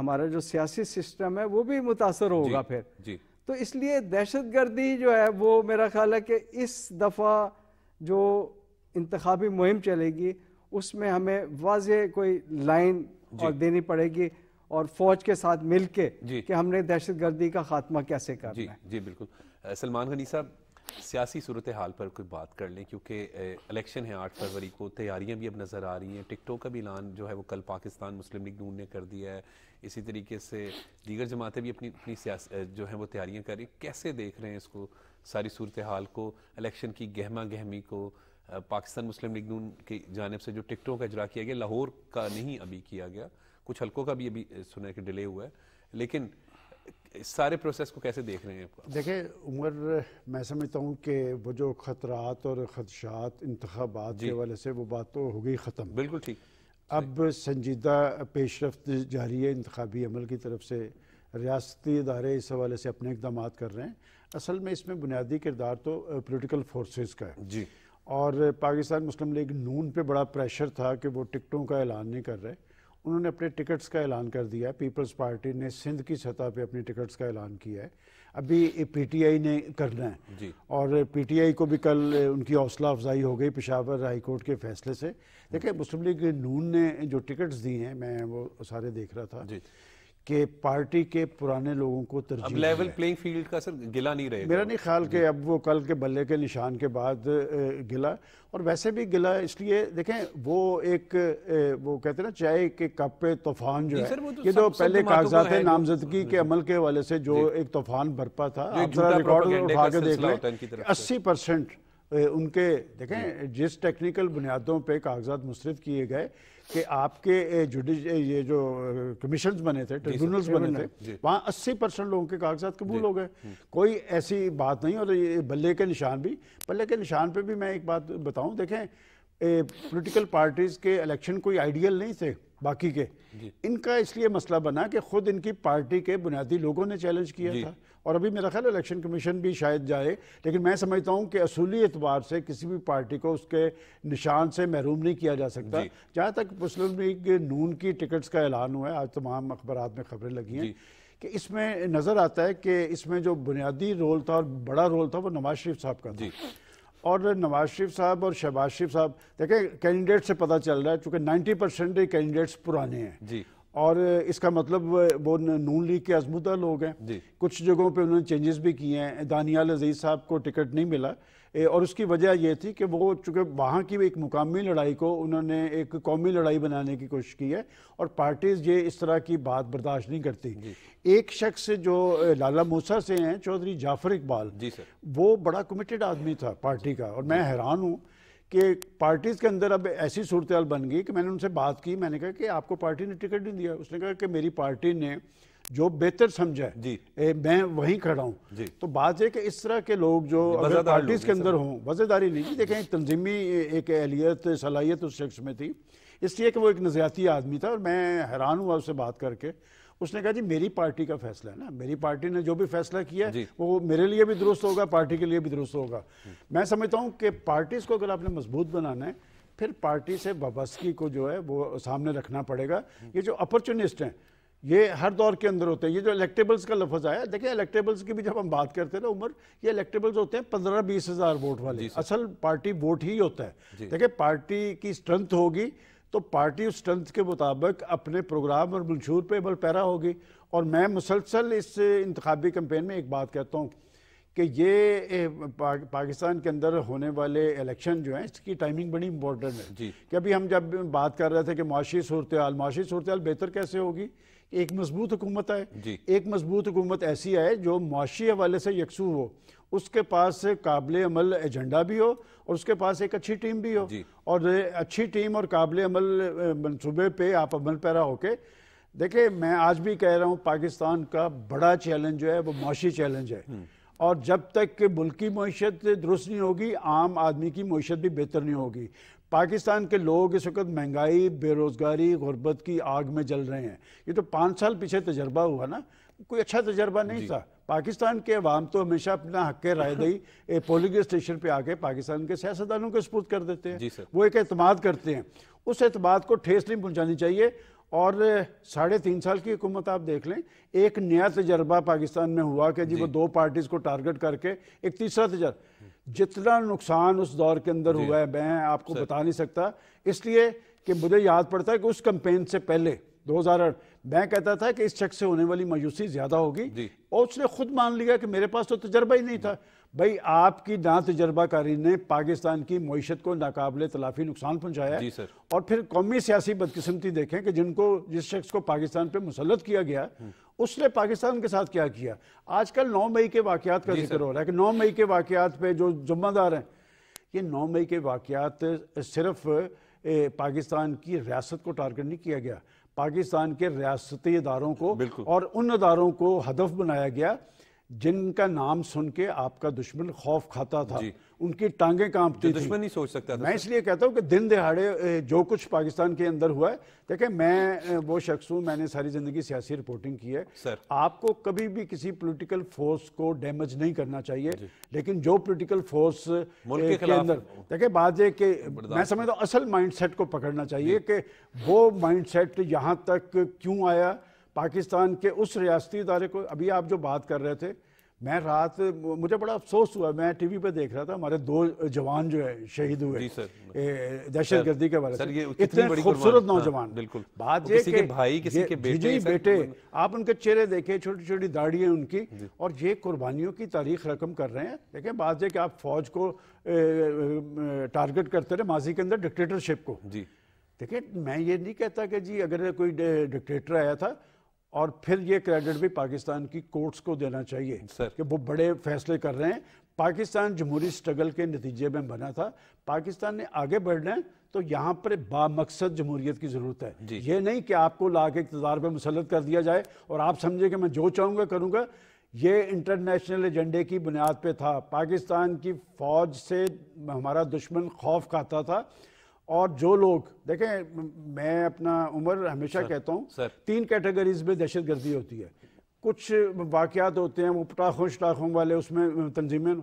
हमारा जो सियासी सिस्टम है वो भी मुतासर होगा फिर जी तो इसलिए दहशत गर्दी जो है वो मेरा ख्याल है कि इस दफ़ा जो इंतबी मुहिम चलेगी उसमें हमें वाज कोई लाइन और देनी पड़ेगी और फौज के साथ मिल के कि हमने दहशत गर्दी का खात्मा कैसे करना जी, है जी बिल्कुल सलमान गनी साहब सियासी सूरत हाल पर कोई बात कर लें क्योंकि इलेक्शन है आठ फरवरी को तैयारियां भी अब नज़र आ रही हैं टिकटों का भी ऐलान जो है वो कल पाकिस्तान मुस्लिम लीग नून ने कर दिया है इसी तरीके से दीगर जमातें भी अपनी अपनी जो है वो तैयारियाँ कर रही हैं कैसे देख रहे हैं इसको सारी सूरत हाल को इलेक्शन की गहमा गहमी को पाकिस्तान मुस्लिम लीग नून की जानब से जो टिकटों का इजरा किया गया लाहौर का नहीं अभी किया गया कुछ हल्कों का भी अभी सुना है कि डिले हुआ है लेकिन इस सारे प्रोसेस को कैसे देख रहे हैं आप देखिए उमर मैं समझता हूँ कि वो जो खतरात और खदशात इंतबात के वाले से वो बात तो हो गई ख़त्म बिल्कुल ठीक अब संजीदा पेश रफ्त जारी है इंतबी अमल की तरफ से रियाती इदारे इस हवाले से अपने इकदाम कर रहे हैं असल में इसमें बुनियादी किरदार तो पोलिटिकल फोर्स का है जी और पाकिस्तान मुस्लिम लीग नून पर बड़ा प्रेशर था कि वो टिकटों का ऐलान नहीं कर रहे उन्होंने अपने टिकट्स का ऐलान कर दिया है पीपल्स पार्टी ने सिंध की सतह पे अपने टिकट्स का ऐलान किया है अभी पीटीआई ने करना है जी। और पीटीआई को भी कल उनकी हौसला अफजाई हो गई पिशावर हाईकोर्ट के फैसले से देखिए मुस्लिम लीग नून ने जो टिकट्स दी हैं मैं वो सारे देख रहा था जी कि पार्टी के पुराने लोगों को तरजीह अब लेवल प्लेइंग फील्ड का सर गिला नहीं रहेगा मेरा नहीं ख्याल कि अब वो कल के बल्ले के निशान के बाद गिला और वैसे भी गिला इसलिए देखें वो एक वो कहते हैं ना चाय के कप पे तूफान जो है तो ये तो पहले कागजात नामजदगी के अमल के हवाले से जो एक तूफान बरपा था रिकॉर्ड उठा के देख लें अस्सी परसेंट उनके देखें जिस टेक्निकल बुनियादों पर कागजात मुस्तरद किए गए कि आपके जुडिश ये जो कमीशन बने थे ट्रिब्यूनल्स बने थे वहाँ अस्सी परसेंट लोगों के कागजात कबूल हो गए हम्म। कोई ऐसी बात नहीं और ये बल्ले के निशान भी बल्ले के निशान पे भी मैं एक बात बताऊँ देखें पॉलिटिकल पार्टीज़ के इलेक्शन कोई आइडियल नहीं थे बाकी के इनका इसलिए मसला बना कि खुद इनकी पार्टी के बुनियादी लोगों ने चैलेंज किया था और अभी मेरा ख्याल इलेक्शन कमीशन भी शायद जाए लेकिन मैं समझता हूँ कि असूली एतबार से किसी भी पार्टी को उसके निशान से महरूम नहीं किया जा सकता जहाँ तक मुस्लिम लीग नून की टिकट्स का ऐलान हुआ है आज तमाम अखबार में खबरें लगी हैं कि इसमें नज़र आता है कि इसमें जो बुनियादी रोल था और बड़ा रोल था वो नवाज शरीफ साहब का था और नवाज शरीफ साहब और शहबाज शरीफ साहब देखें कैंडिडेट से पता चल रहा है चूँकि नाइन्टी परसेंट कैंडिडेट्स पुराने हैं जी और इसका मतलब वो नून लीग के अजमुदा लोग हैं कुछ जगहों पे उन्होंने चेंजेस भी किए हैं दानियाल अजीज साहब को टिकट नहीं मिला और उसकी वजह यह थी कि वो चूँकि वहाँ की एक मुकामी लड़ाई को उन्होंने एक कौमी लड़ाई बनाने की कोशिश की है और पार्टीज़ ये इस तरह की बात बर्दाश्त नहीं करती एक शख्स जो लाला मूसा से हैं चौधरी जाफर इकबाल वो बड़ा कमिटेड आदमी था पार्टी का और मैं हैरान हूँ कि पार्टीज़ के अंदर अब ऐसी सूरत बन गई कि मैंने उनसे बात की मैंने कहा कि आपको पार्टी ने टिकट नहीं दिया उसने कहा कि मेरी पार्टी ने जो बेहतर समझा है जी ए, मैं वहीं खड़ा हूँ तो बात है कि इस तरह के लोग जो पार्टीज के अंदर हों वज़ेदारी नहीं देखें तंजीमी एक एहलीत सलाहियत उस शख्स में थी इसलिए कि वो एक नज़रियाती आदमी था और मैं हैरान हुआ उससे बात करके उसने कहा जी मेरी पार्टी का फैसला है ना मेरी पार्टी ने जो भी फैसला किया है वो मेरे लिए भी दुरुस्त होगा पार्टी के लिए भी दुरुस्त होगा मैं समझता हूँ कि पार्टीज को अगर आपने मजबूत बनाना है फिर पार्टी से वाबस्की को जो है वो सामने रखना पड़ेगा ये जो अपॉर्चुनिस्ट हैं ये हर दौर के अंदर होते हैं ये जो इलेक्टेबल्स का लफज आया देखिए इलेक्टेबल्स की भी जब हम बात करते हैं ना उम्र ये इलेक्टेबल्स होते हैं पंद्रह बीस हज़ार वोट वाले असल पार्टी वोट ही होता है देखिए पार्टी की स्ट्रेंथ होगी तो पार्टी उस स्ट्रेंथ के मुताबिक अपने प्रोग्राम और मंशूर पर बल पैरा होगी और मैं मुसलसल इस इंतबी कम्पेन में एक बात कहता हूँ कि ये पाकिस्तान के अंदर होने वाले इलेक्शन जो है इसकी टाइमिंग बड़ी इंपॉर्टेंट है कि अभी हम जब बात कर रहे थे कि माशी सूरत माशी सूरत बेहतर कैसे होगी एक मजबूत हुकूमत आए एक मजबूत हुकूमत ऐसी आए जो माशी हवाले से यकसू हो उसके पास से काबिल अमल एजेंडा भी हो और उसके पास एक अच्छी टीम भी हो और अच्छी टीम और काबिल अमल मनसूबे पे आप अमल पैरा होके देखे मैं आज भी कह रहा हूँ पाकिस्तान का बड़ा चैलेंज जो है वो मुशी चैलेंज है हम्म। और जब तक कि मुल्की मीशत दुरुस्त नहीं होगी आम आदमी की मीशत भी बेहतर नहीं होगी पाकिस्तान के लोग इस वक्त महंगाई बेरोज़गारी गुर्बत की आग में जल रहे हैं ये तो पाँच साल पीछे तजर्बा हुआ ना कोई अच्छा तजर्बा नहीं था पाकिस्तान के अवाम तो हमेशा अपना हक राय दही पोलिंग स्टेशन पर आके पाकिस्तान के सियासतदानों के सपूत कर देते हैं वो एक अतमाद करते हैं उस अतमाद को ठेस नहीं पहुँचानी चाहिए और साढ़े तीन साल की हुकूमत आप देख लें एक नया तजर्बा पाकिस्तान में हुआ कि जी, जी। वो दो पार्टीज़ को टारगेट करके एक तीसरा तजर्बा जितना नुकसान उस दौर के अंदर हुआ है मैं आपको बता नहीं सकता इसलिए कि मुझे याद पड़ता है कि उस कंपेन से पहले दो हज़ार मैं कहता था कि इस शख्स से होने वाली मायूसी ज्यादा होगी और उसने खुद मान लिया कि मेरे पास तो तजर्बा ही नहीं था भाई आपकी ना तजर्बाकारी ने पाकिस्तान की मीशत को नाकबले तलाफी नुकसान पहुंचाया और फिर कौमी सियासी बदकिस्मती देखें कि जिनको जिस शख्स को पाकिस्तान पर मुसलत किया गया उसने पाकिस्तान के साथ क्या किया आजकल नौ मई के वाकत का जिक्र हो रहा है कि नौ मई के वाकत पे जो जुम्मेदार हैं ये नौ मई के वाकत सिर्फ पाकिस्तान की रियासत को टारगेट नहीं किया गया पाकिस्तान के रियासती इदारों को और उन इदारों को हदफ बनाया गया जिनका नाम सुन के आपका दुश्मन खौफ खाता था उनकी टांगे कांपती दुश्मन नहीं सोच सकता मैं इसलिए कहता हूँ कि दिन दिहाड़े जो कुछ पाकिस्तान के अंदर हुआ है देखे मैं वो शख्स हूँ मैंने सारी ज़िंदगी सियासी रिपोर्टिंग की है सर आपको कभी भी किसी पॉलिटिकल फोर्स को डैमेज नहीं करना चाहिए लेकिन जो पॉलिटिकल फोर्स के, के अंदर देखिए बात यह कि मैं समझता हूँ असल सेट को पकड़ना चाहिए कि वो सेट यहाँ तक क्यों आया पाकिस्तान के उस रियाती इदारे को अभी आप जो बात कर रहे थे मैं रात मुझे बड़ा अफसोस हुआ मैं टीवी पर देख रहा था हमारे दो जवान जो है शहीद हुए दहशत गर्दी के बारे में इतने खूबसूरत नौजवान हाँ, बिल्कुल बात ये किसी के भाई किसी के बेटे जी बेटे आप उनके चेहरे देखे छोटी छोटी दाढ़ी है उनकी और ये कुर्बानियों की तारीख रकम कर रहे हैं लेकिन बात यह कि आप फौज को टारगेट करते रहे माजी के अंदर डिक्टेटरशिप को जी देखिए मैं ये नहीं कहता कि जी अगर कोई डिक्टेटर आया था और फिर ये क्रेडिट भी पाकिस्तान की कोर्ट्स को देना चाहिए सर कि वो बड़े फैसले कर रहे हैं पाकिस्तान जमहूरी स्ट्रगल के नतीजे में बना था पाकिस्तान ने आगे बढ़ना है तो यहाँ पर बामकसद जमहूरियत की ज़रूरत है ये नहीं कि आपको ला के इकतदार पर मुसलत कर दिया जाए और आप समझे कि मैं जो चाहूँगा करूँगा ये इंटरनेशनल एजेंडे की बुनियाद पे था पाकिस्तान की फ़ौज से हमारा दुश्मन खौफ खाता था और जो लोग देखें मैं अपना उम्र हमेशा सर, कहता हूँ तीन कैटेगरीज में दहशत गर्दी होती है कुछ वाक़ात होते हैं वो पटाखों शटाखों वाले उसमें तंजीमें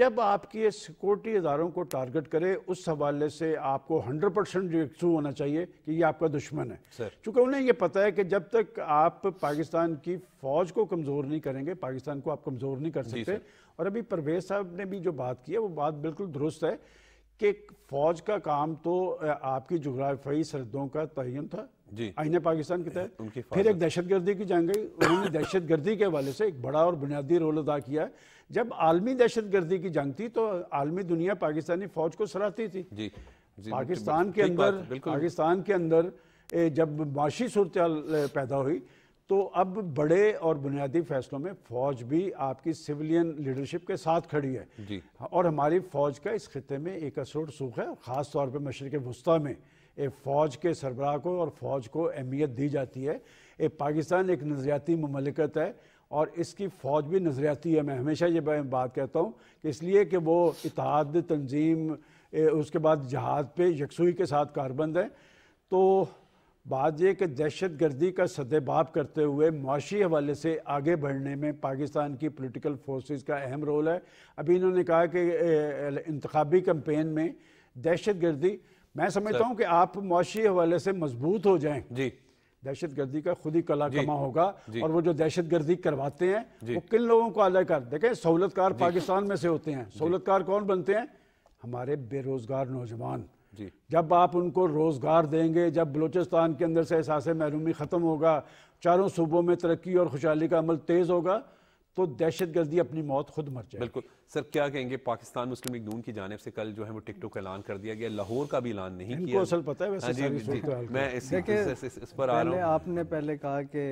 जब आपकी सिक्योरिटी इदारों को टारगेट करे उस हवाले से आपको 100 परसेंट यकसू होना चाहिए कि ये आपका दुश्मन है चूँकि उन्हें यह पता है कि जब तक आप पाकिस्तान की फ़ौज को कमज़ोर नहीं करेंगे पाकिस्तान को आप कमज़ोर नहीं कर सकते और अभी परवेज साहब ने भी जो बात की है वो बात बिल्कुल दुरुस्त है कि फौज का काम तो आपकी जोग्राफी सरहदों का तयन था जी पाकिस्तान के तहत फिर एक दहशत गर्दी की जंग गई उन्होंने [COUGHS] दहशत गर्दी के हवाले से एक बड़ा और बुनियादी रोल अदा किया है जब आलमी दहशत गर्दी की जंग थी तो आलमी दुनिया पाकिस्तानी फौज को सराहती थी जी, जी पाकिस्तान के अंदर पाकिस्तान के अंदर जब माशी सूरत पैदा हुई तो अब बड़े और बुनियादी फैसलों में फौज भी आपकी सिविलियन लीडरशिप के साथ खड़ी है जी। और हमारी फौज का इस खत्े में एक असर सुख है ख़ास तौर पर मशरक़ वस्ती में एक फ़ौज के सरबराह को और फ़ौज को अहमियत दी जाती है एक पाकिस्तान एक नज़रियाती ममलिकत है और इसकी फ़ौज भी नज़रियाती है मैं हमेशा ये बात कहता हूँ कि इसलिए कि वो इतिहाद तंजीम उसके बाद जहाज़ पे यकसुई के साथ कारबंद है तो बात यह कि दहशत गर्दी का सदेबाप करते हुए मुआशी हवाले से आगे बढ़ने में पाकिस्तान की पोलिटिकल फोर्स का अहम रोल है अभी इन्होंने कहा कि इंतबी कम्पेन में दहशत गर्दी मैं समझता हूँ कि आप मुआशी हवाले से मजबूत हो जाए जी दहशत गर्दी का खुद ही कला कमा होगा और वो जो दहशत गर्दी करवाते हैं वो किन लोगों को अलग कर देखें सहूलतकार पाकिस्तान में से होते हैं सहूलतकार कौन बनते हैं हमारे बेरोजगार नौजवान जब आप उनको रोज़गार देंगे जब बलूचिस्तान के अंदर से एहसास महरूमी ख़त्म होगा चारों सूबों में तरक्की और खुशहाली का अमल तेज़ होगा तो दहशत गर्दी अपनी मौत खुद मर जाए बिल्कुल सर क्या कहेंगे पाकिस्तान मुस्लिम लीग नून की जानब से कल जो है वो टिकटों का ऐलान कर दिया गया लाहौर का भी ऐलान नहीं किया असल पता है वैसे हाँ जी, जी, मैं इस, इस, इस, इस पर आ रहा आपने पहले कहा कि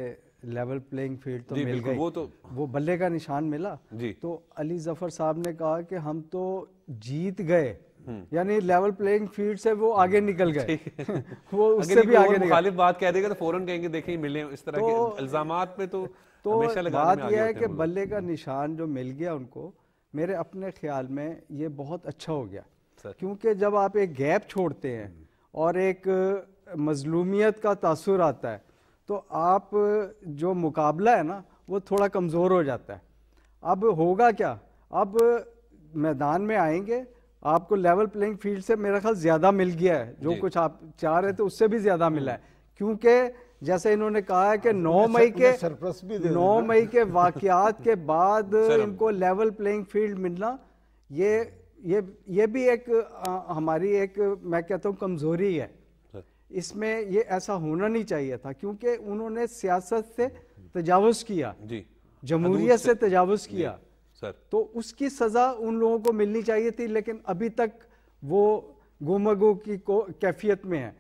लेवल प्लेइंग फील्ड तो मिल गई वो तो वो बल्ले का निशान मिला जी तो अली जफर साहब ने कहा कि हम तो जीत गए हम्म। यानी लेवल प्लेइंग फील्ड से वो आगे निकल गए [LAUGHS] वो उससे भी आगे निकल बात कह देगा तो फौरन कहेंगे देखिए मिले इस तरह के तो इल्जाम पे तो तो बात यह है कि बल्ले का हम्म। निशान जो मिल गया उनको मेरे अपने ख्याल में ये बहुत अच्छा हो गया क्योंकि जब आप एक गैप छोड़ते हैं हम्म। और एक मजलूमियत का तासुर आता है तो आप जो मुकाबला है ना वो थोड़ा कमज़ोर हो जाता है अब होगा क्या अब मैदान में आएंगे आपको लेवल प्लेइंग फील्ड से मेरा ख्याल ज़्यादा मिल गया है जो कुछ आप चाह रहे थे उससे भी ज़्यादा हम्म। मिला है क्योंकि जैसे इन्होंने कहा है कि 9 मई के सरप्रस भी दे 9 मई के वाकयात के [LAUGHS] बाद इनको लेवल प्लेइंग फील्ड मिलना ये ये ये भी एक आ, हमारी एक मैं कहता हूँ कमज़ोरी है इसमें ये ऐसा होना नहीं चाहिए था क्योंकि उन्होंने सियासत से हम्म। तजावज़ किया जमहूरियत से तजावज़ किया सर तो उसकी सज़ा उन लोगों को मिलनी चाहिए थी लेकिन अभी तक वो गुमगु की को कैफियत में है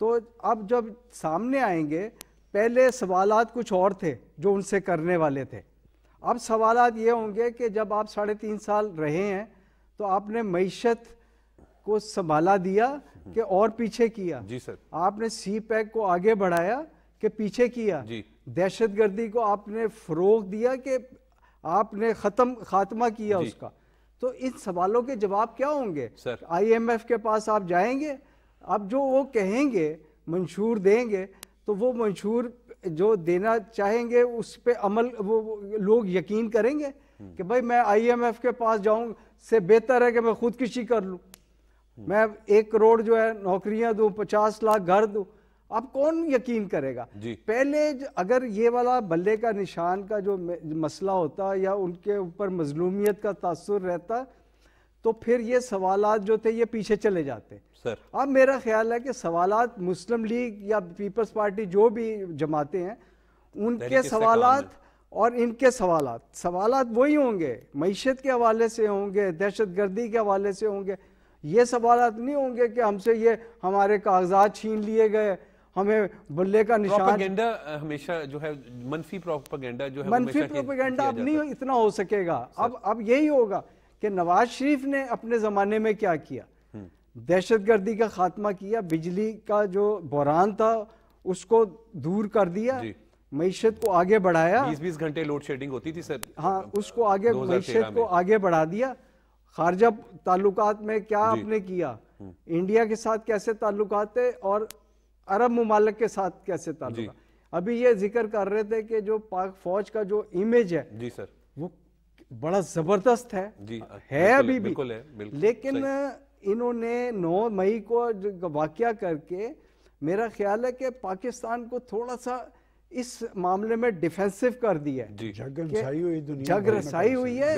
तो अब जब सामने आएंगे पहले सवाल कुछ और थे जो उनसे करने वाले थे अब सवाल ये होंगे कि जब आप साढ़े तीन साल रहे हैं तो आपने मीशत को संभाला दिया कि और पीछे किया जी सर आपने सी पैक को आगे बढ़ाया कि पीछे किया जी दहशत गर्दी को आपने फरोग दिया कि आपने खत्म खात्मा किया उसका तो इन सवालों के जवाब क्या होंगे आईएमएफ के पास आप जाएंगे अब जो वो कहेंगे मंशूर देंगे तो वो मंशूर जो देना चाहेंगे उस पर अमल वो, वो लोग यकीन करेंगे हम्म। कि भाई मैं आईएमएफ के पास जाऊँ से बेहतर है कि मैं खुदकुशी कर लूँ हम्म। मैं एक करोड़ जो है नौकरियाँ दूँ पचास लाख घर दूँ अब कौन यकीन करेगा पहले अगर ये वाला बल्ले का निशान का जो मसला होता या उनके ऊपर मजलूमियत का तसर रहता तो फिर ये सवाल जो थे ये पीछे चले जाते सर अब मेरा ख्याल है कि सवालात मुस्लिम लीग या पीपल्स पार्टी जो भी जमाते हैं उनके सवालात और इनके सवाल सवाल वही होंगे मीशत के हवाले से होंगे दहशत गर्दी के हवाले से होंगे ये सवालात नहीं होंगे कि हमसे ये हमारे कागजात छीन लिए गए हमें बल्ले का निशान हमेशा जो है मनफी प्रोपागेंडा जो है मनफी प्रोपागेंडा अब नहीं इतना हो सकेगा अब अब यही होगा कि नवाज शरीफ ने अपने ज़माने में क्या किया हम्म। दहशतगर्दी का खात्मा किया बिजली का जो बहरान था उसको दूर कर दिया मीशत को आगे बढ़ाया बीस बीस घंटे लोड शेडिंग होती थी सर हाँ उसको आगे मीशत को आगे बढ़ा दिया खारजा ताल्लुकात में क्या आपने किया हम्म। इंडिया के साथ कैसे ताल्लुकात है और अरब ममालक के साथ कैसे ताल्लुक अभी ये जिक्र कर रहे थे कि जो पाक फौज का जो इमेज है जी सर वो बड़ा जबरदस्त है जी है बिल्कुल, अभी भी बिल्कुल है बिल्कुल लेकिन इन्होंने 9 मई को वाक्य करके मेरा ख्याल है कि पाकिस्तान को थोड़ा सा इस मामले में डिफेंसिव कर दिया है जग रसाई हुई है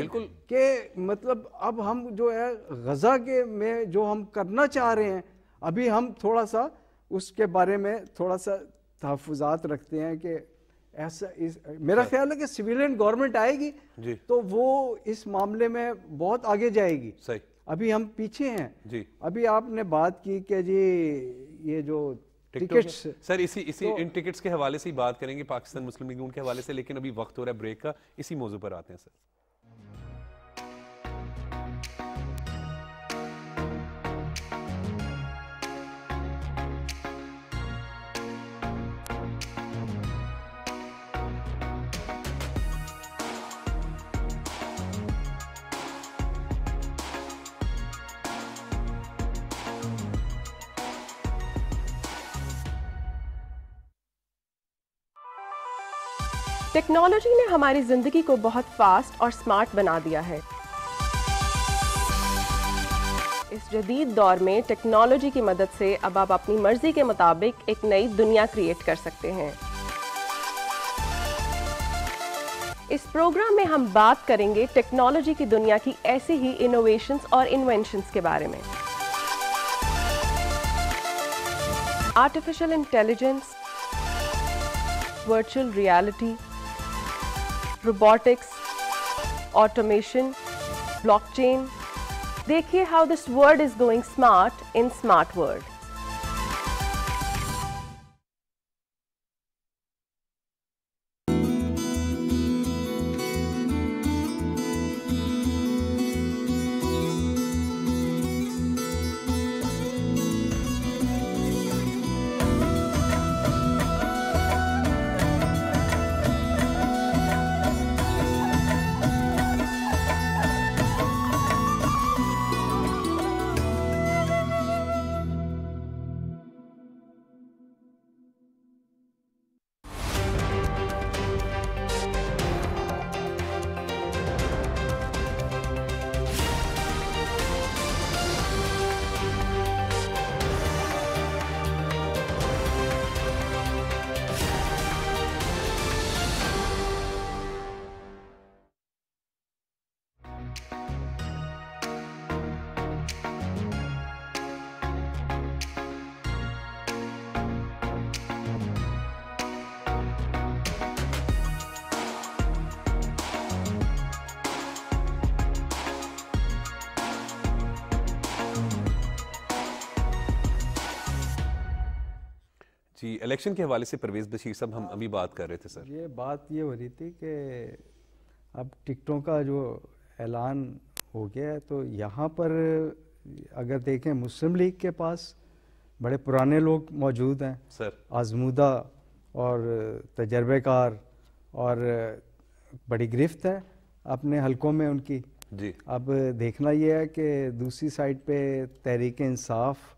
कि मतलब अब हम जो है गजा के में जो हम करना चाह रहे हैं अभी हम थोड़ा सा उसके बारे में थोड़ा सा तहफात रखते हैं कि ऐसा इस मेरा ख्याल है कि सिविलियन गवर्नमेंट आएगी जी। तो वो इस मामले में बहुत आगे जाएगी सही अभी हम पीछे हैं जी अभी आपने बात की कि जी ये जो टिकट्स सर इसी इसी तो, इन टिकट्स के हवाले से ही बात करेंगे पाकिस्तान मुस्लिम लीग के हवाले से लेकिन अभी वक्त हो रहा है ब्रेक का इसी मौजू पर आते हैं सर टेक्नोलॉजी ने हमारी जिंदगी को बहुत फास्ट और स्मार्ट बना दिया है इस जदीद दौर में टेक्नोलॉजी की मदद से अब आप अपनी मर्जी के मुताबिक एक नई दुनिया क्रिएट कर सकते हैं इस प्रोग्राम में हम बात करेंगे टेक्नोलॉजी की दुनिया की ऐसे ही इनोवेशंस और इन्वेंशंस के बारे में artificial intelligence virtual reality robotics, automation, blockchain. Dekhiye how this world is going smart in Smart World. जी इलेक्शन के हवाले से परवेज बशीर साहब हम अभी बात कर रहे थे सर ये बात ये हो रही थी कि अब टिकटों का जो ऐलान हो गया है तो यहाँ पर अगर देखें मुस्लिम लीग के पास बड़े पुराने लोग मौजूद हैं सर आजमूदा और तजर्बेकार और बड़ी गिरफ्त है अपने हलकों में उनकी जी अब देखना यह है कि दूसरी साइड पे तहरीक इंसाफ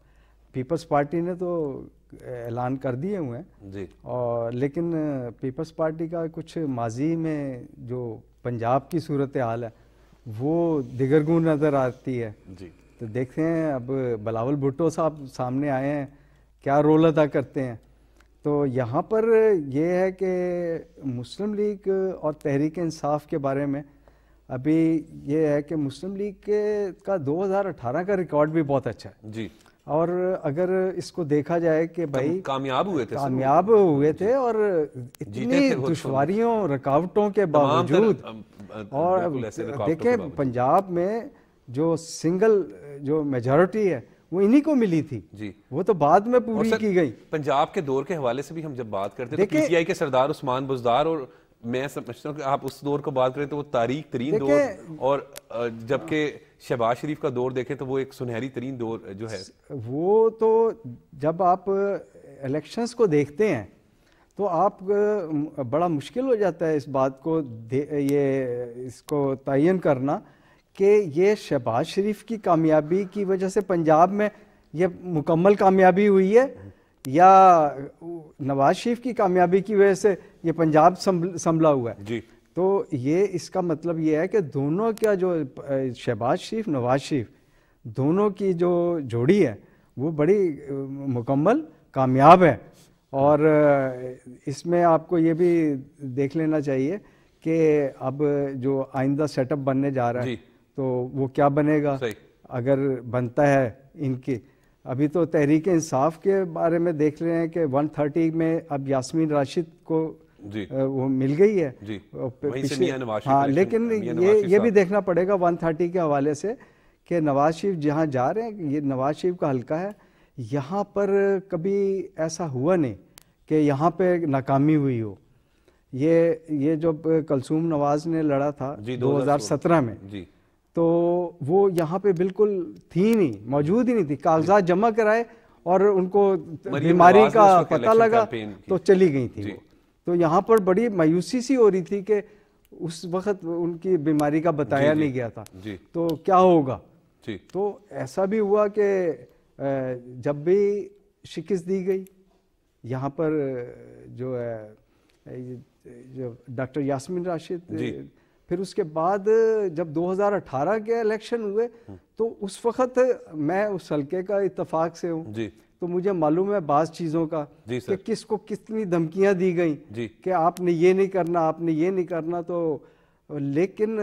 पीपल्स पार्टी ने तो ऐलान कर दिए हुए हैं जी और लेकिन पीपल्स पार्टी का कुछ माजी में जो पंजाब की सूरत हाल है वो दिगरगुन नज़र आती है जी तो देखते हैं अब बलावल भुट्टो साहब सामने आए हैं क्या रोल अदा करते हैं तो यहाँ पर यह है कि मुस्लिम लीग और तहरीक इंसाफ के बारे में अभी ये है कि मुस्लिम लीग के का 2018 का रिकॉर्ड भी बहुत अच्छा है जी और अगर इसको देखा जाए कि भाई कामयाब हुए थे कामयाब हुए थे और इतनी दुश्वारियों रकावटों के बावजूद और देखे पंजाब में जो सिंगल जो मेजोरिटी है वो इन्हीं को मिली थी जी वो तो बाद में पूरी की गई पंजाब के दौर के हवाले से भी हम जब बात करते हैं तो पीसीआई के सरदार उस्मान बुजदार और मैं समझता हूँ आप उस दौर को बात करें तो वो तारीख तरीन दौर और जबकि शहबाज शरीफ का दौर देखें तो वो एक सुनहरी तरीन दौर जो है वो तो जब आप इलेक्शंस को देखते हैं तो आप बड़ा मुश्किल हो जाता है इस बात को ये इसको तयन करना कि ये शहबाज शरीफ की कामयाबी की वजह से पंजाब में ये मुकम्मल कामयाबी हुई है या नवाज शरीफ की कामयाबी की वजह से ये पंजाब संभला हुआ है जी तो ये इसका मतलब ये है कि दोनों का जो शहबाज शरीफ नवाज शरीफ दोनों की जो जोड़ी है वो बड़ी मुकम्मल कामयाब है और इसमें आपको ये भी देख लेना चाहिए कि अब जो आइंदा सेटअप बनने जा रहा है तो वो क्या बनेगा अगर बनता है इनकी अभी तो तहरीक इंसाफ के बारे में देख रहे हैं कि 130 में अब यासमीन राशिद को वो मिल गई है जी, पिछले हाँ लेकिन ये ये भी देखना पड़ेगा 130 के हवाले से कि नवाज शरीफ जहाँ जा रहे हैं ये नवाज शरीफ का हल्का है यहाँ पर कभी ऐसा हुआ नहीं कि यहाँ पे नाकामी हुई हो ये ये जो कलसूम नवाज ने लड़ा था 2017 में जी तो वो यहाँ पे बिल्कुल थी नहीं मौजूद ही नहीं थी कागजात जमा कराए और उनको बीमारी का पता लगा तो चली गई थी तो यहाँ पर बड़ी मायूसी सी हो रही थी कि उस वक्त उनकी बीमारी का बताया नहीं गया था तो क्या होगा तो ऐसा भी हुआ कि जब भी शिकस्त दी गई यहाँ पर जो है डॉक्टर यासमिन राशिद फिर उसके बाद जब 2018 के इलेक्शन हुए तो उस वक्त मैं उस हल्के का इतफाक से हूँ तो मुझे मालूम है बाज़ चीज़ों का कि किसको कितनी धमकियां दी गई कि आपने ये नहीं करना आपने ये नहीं करना तो लेकिन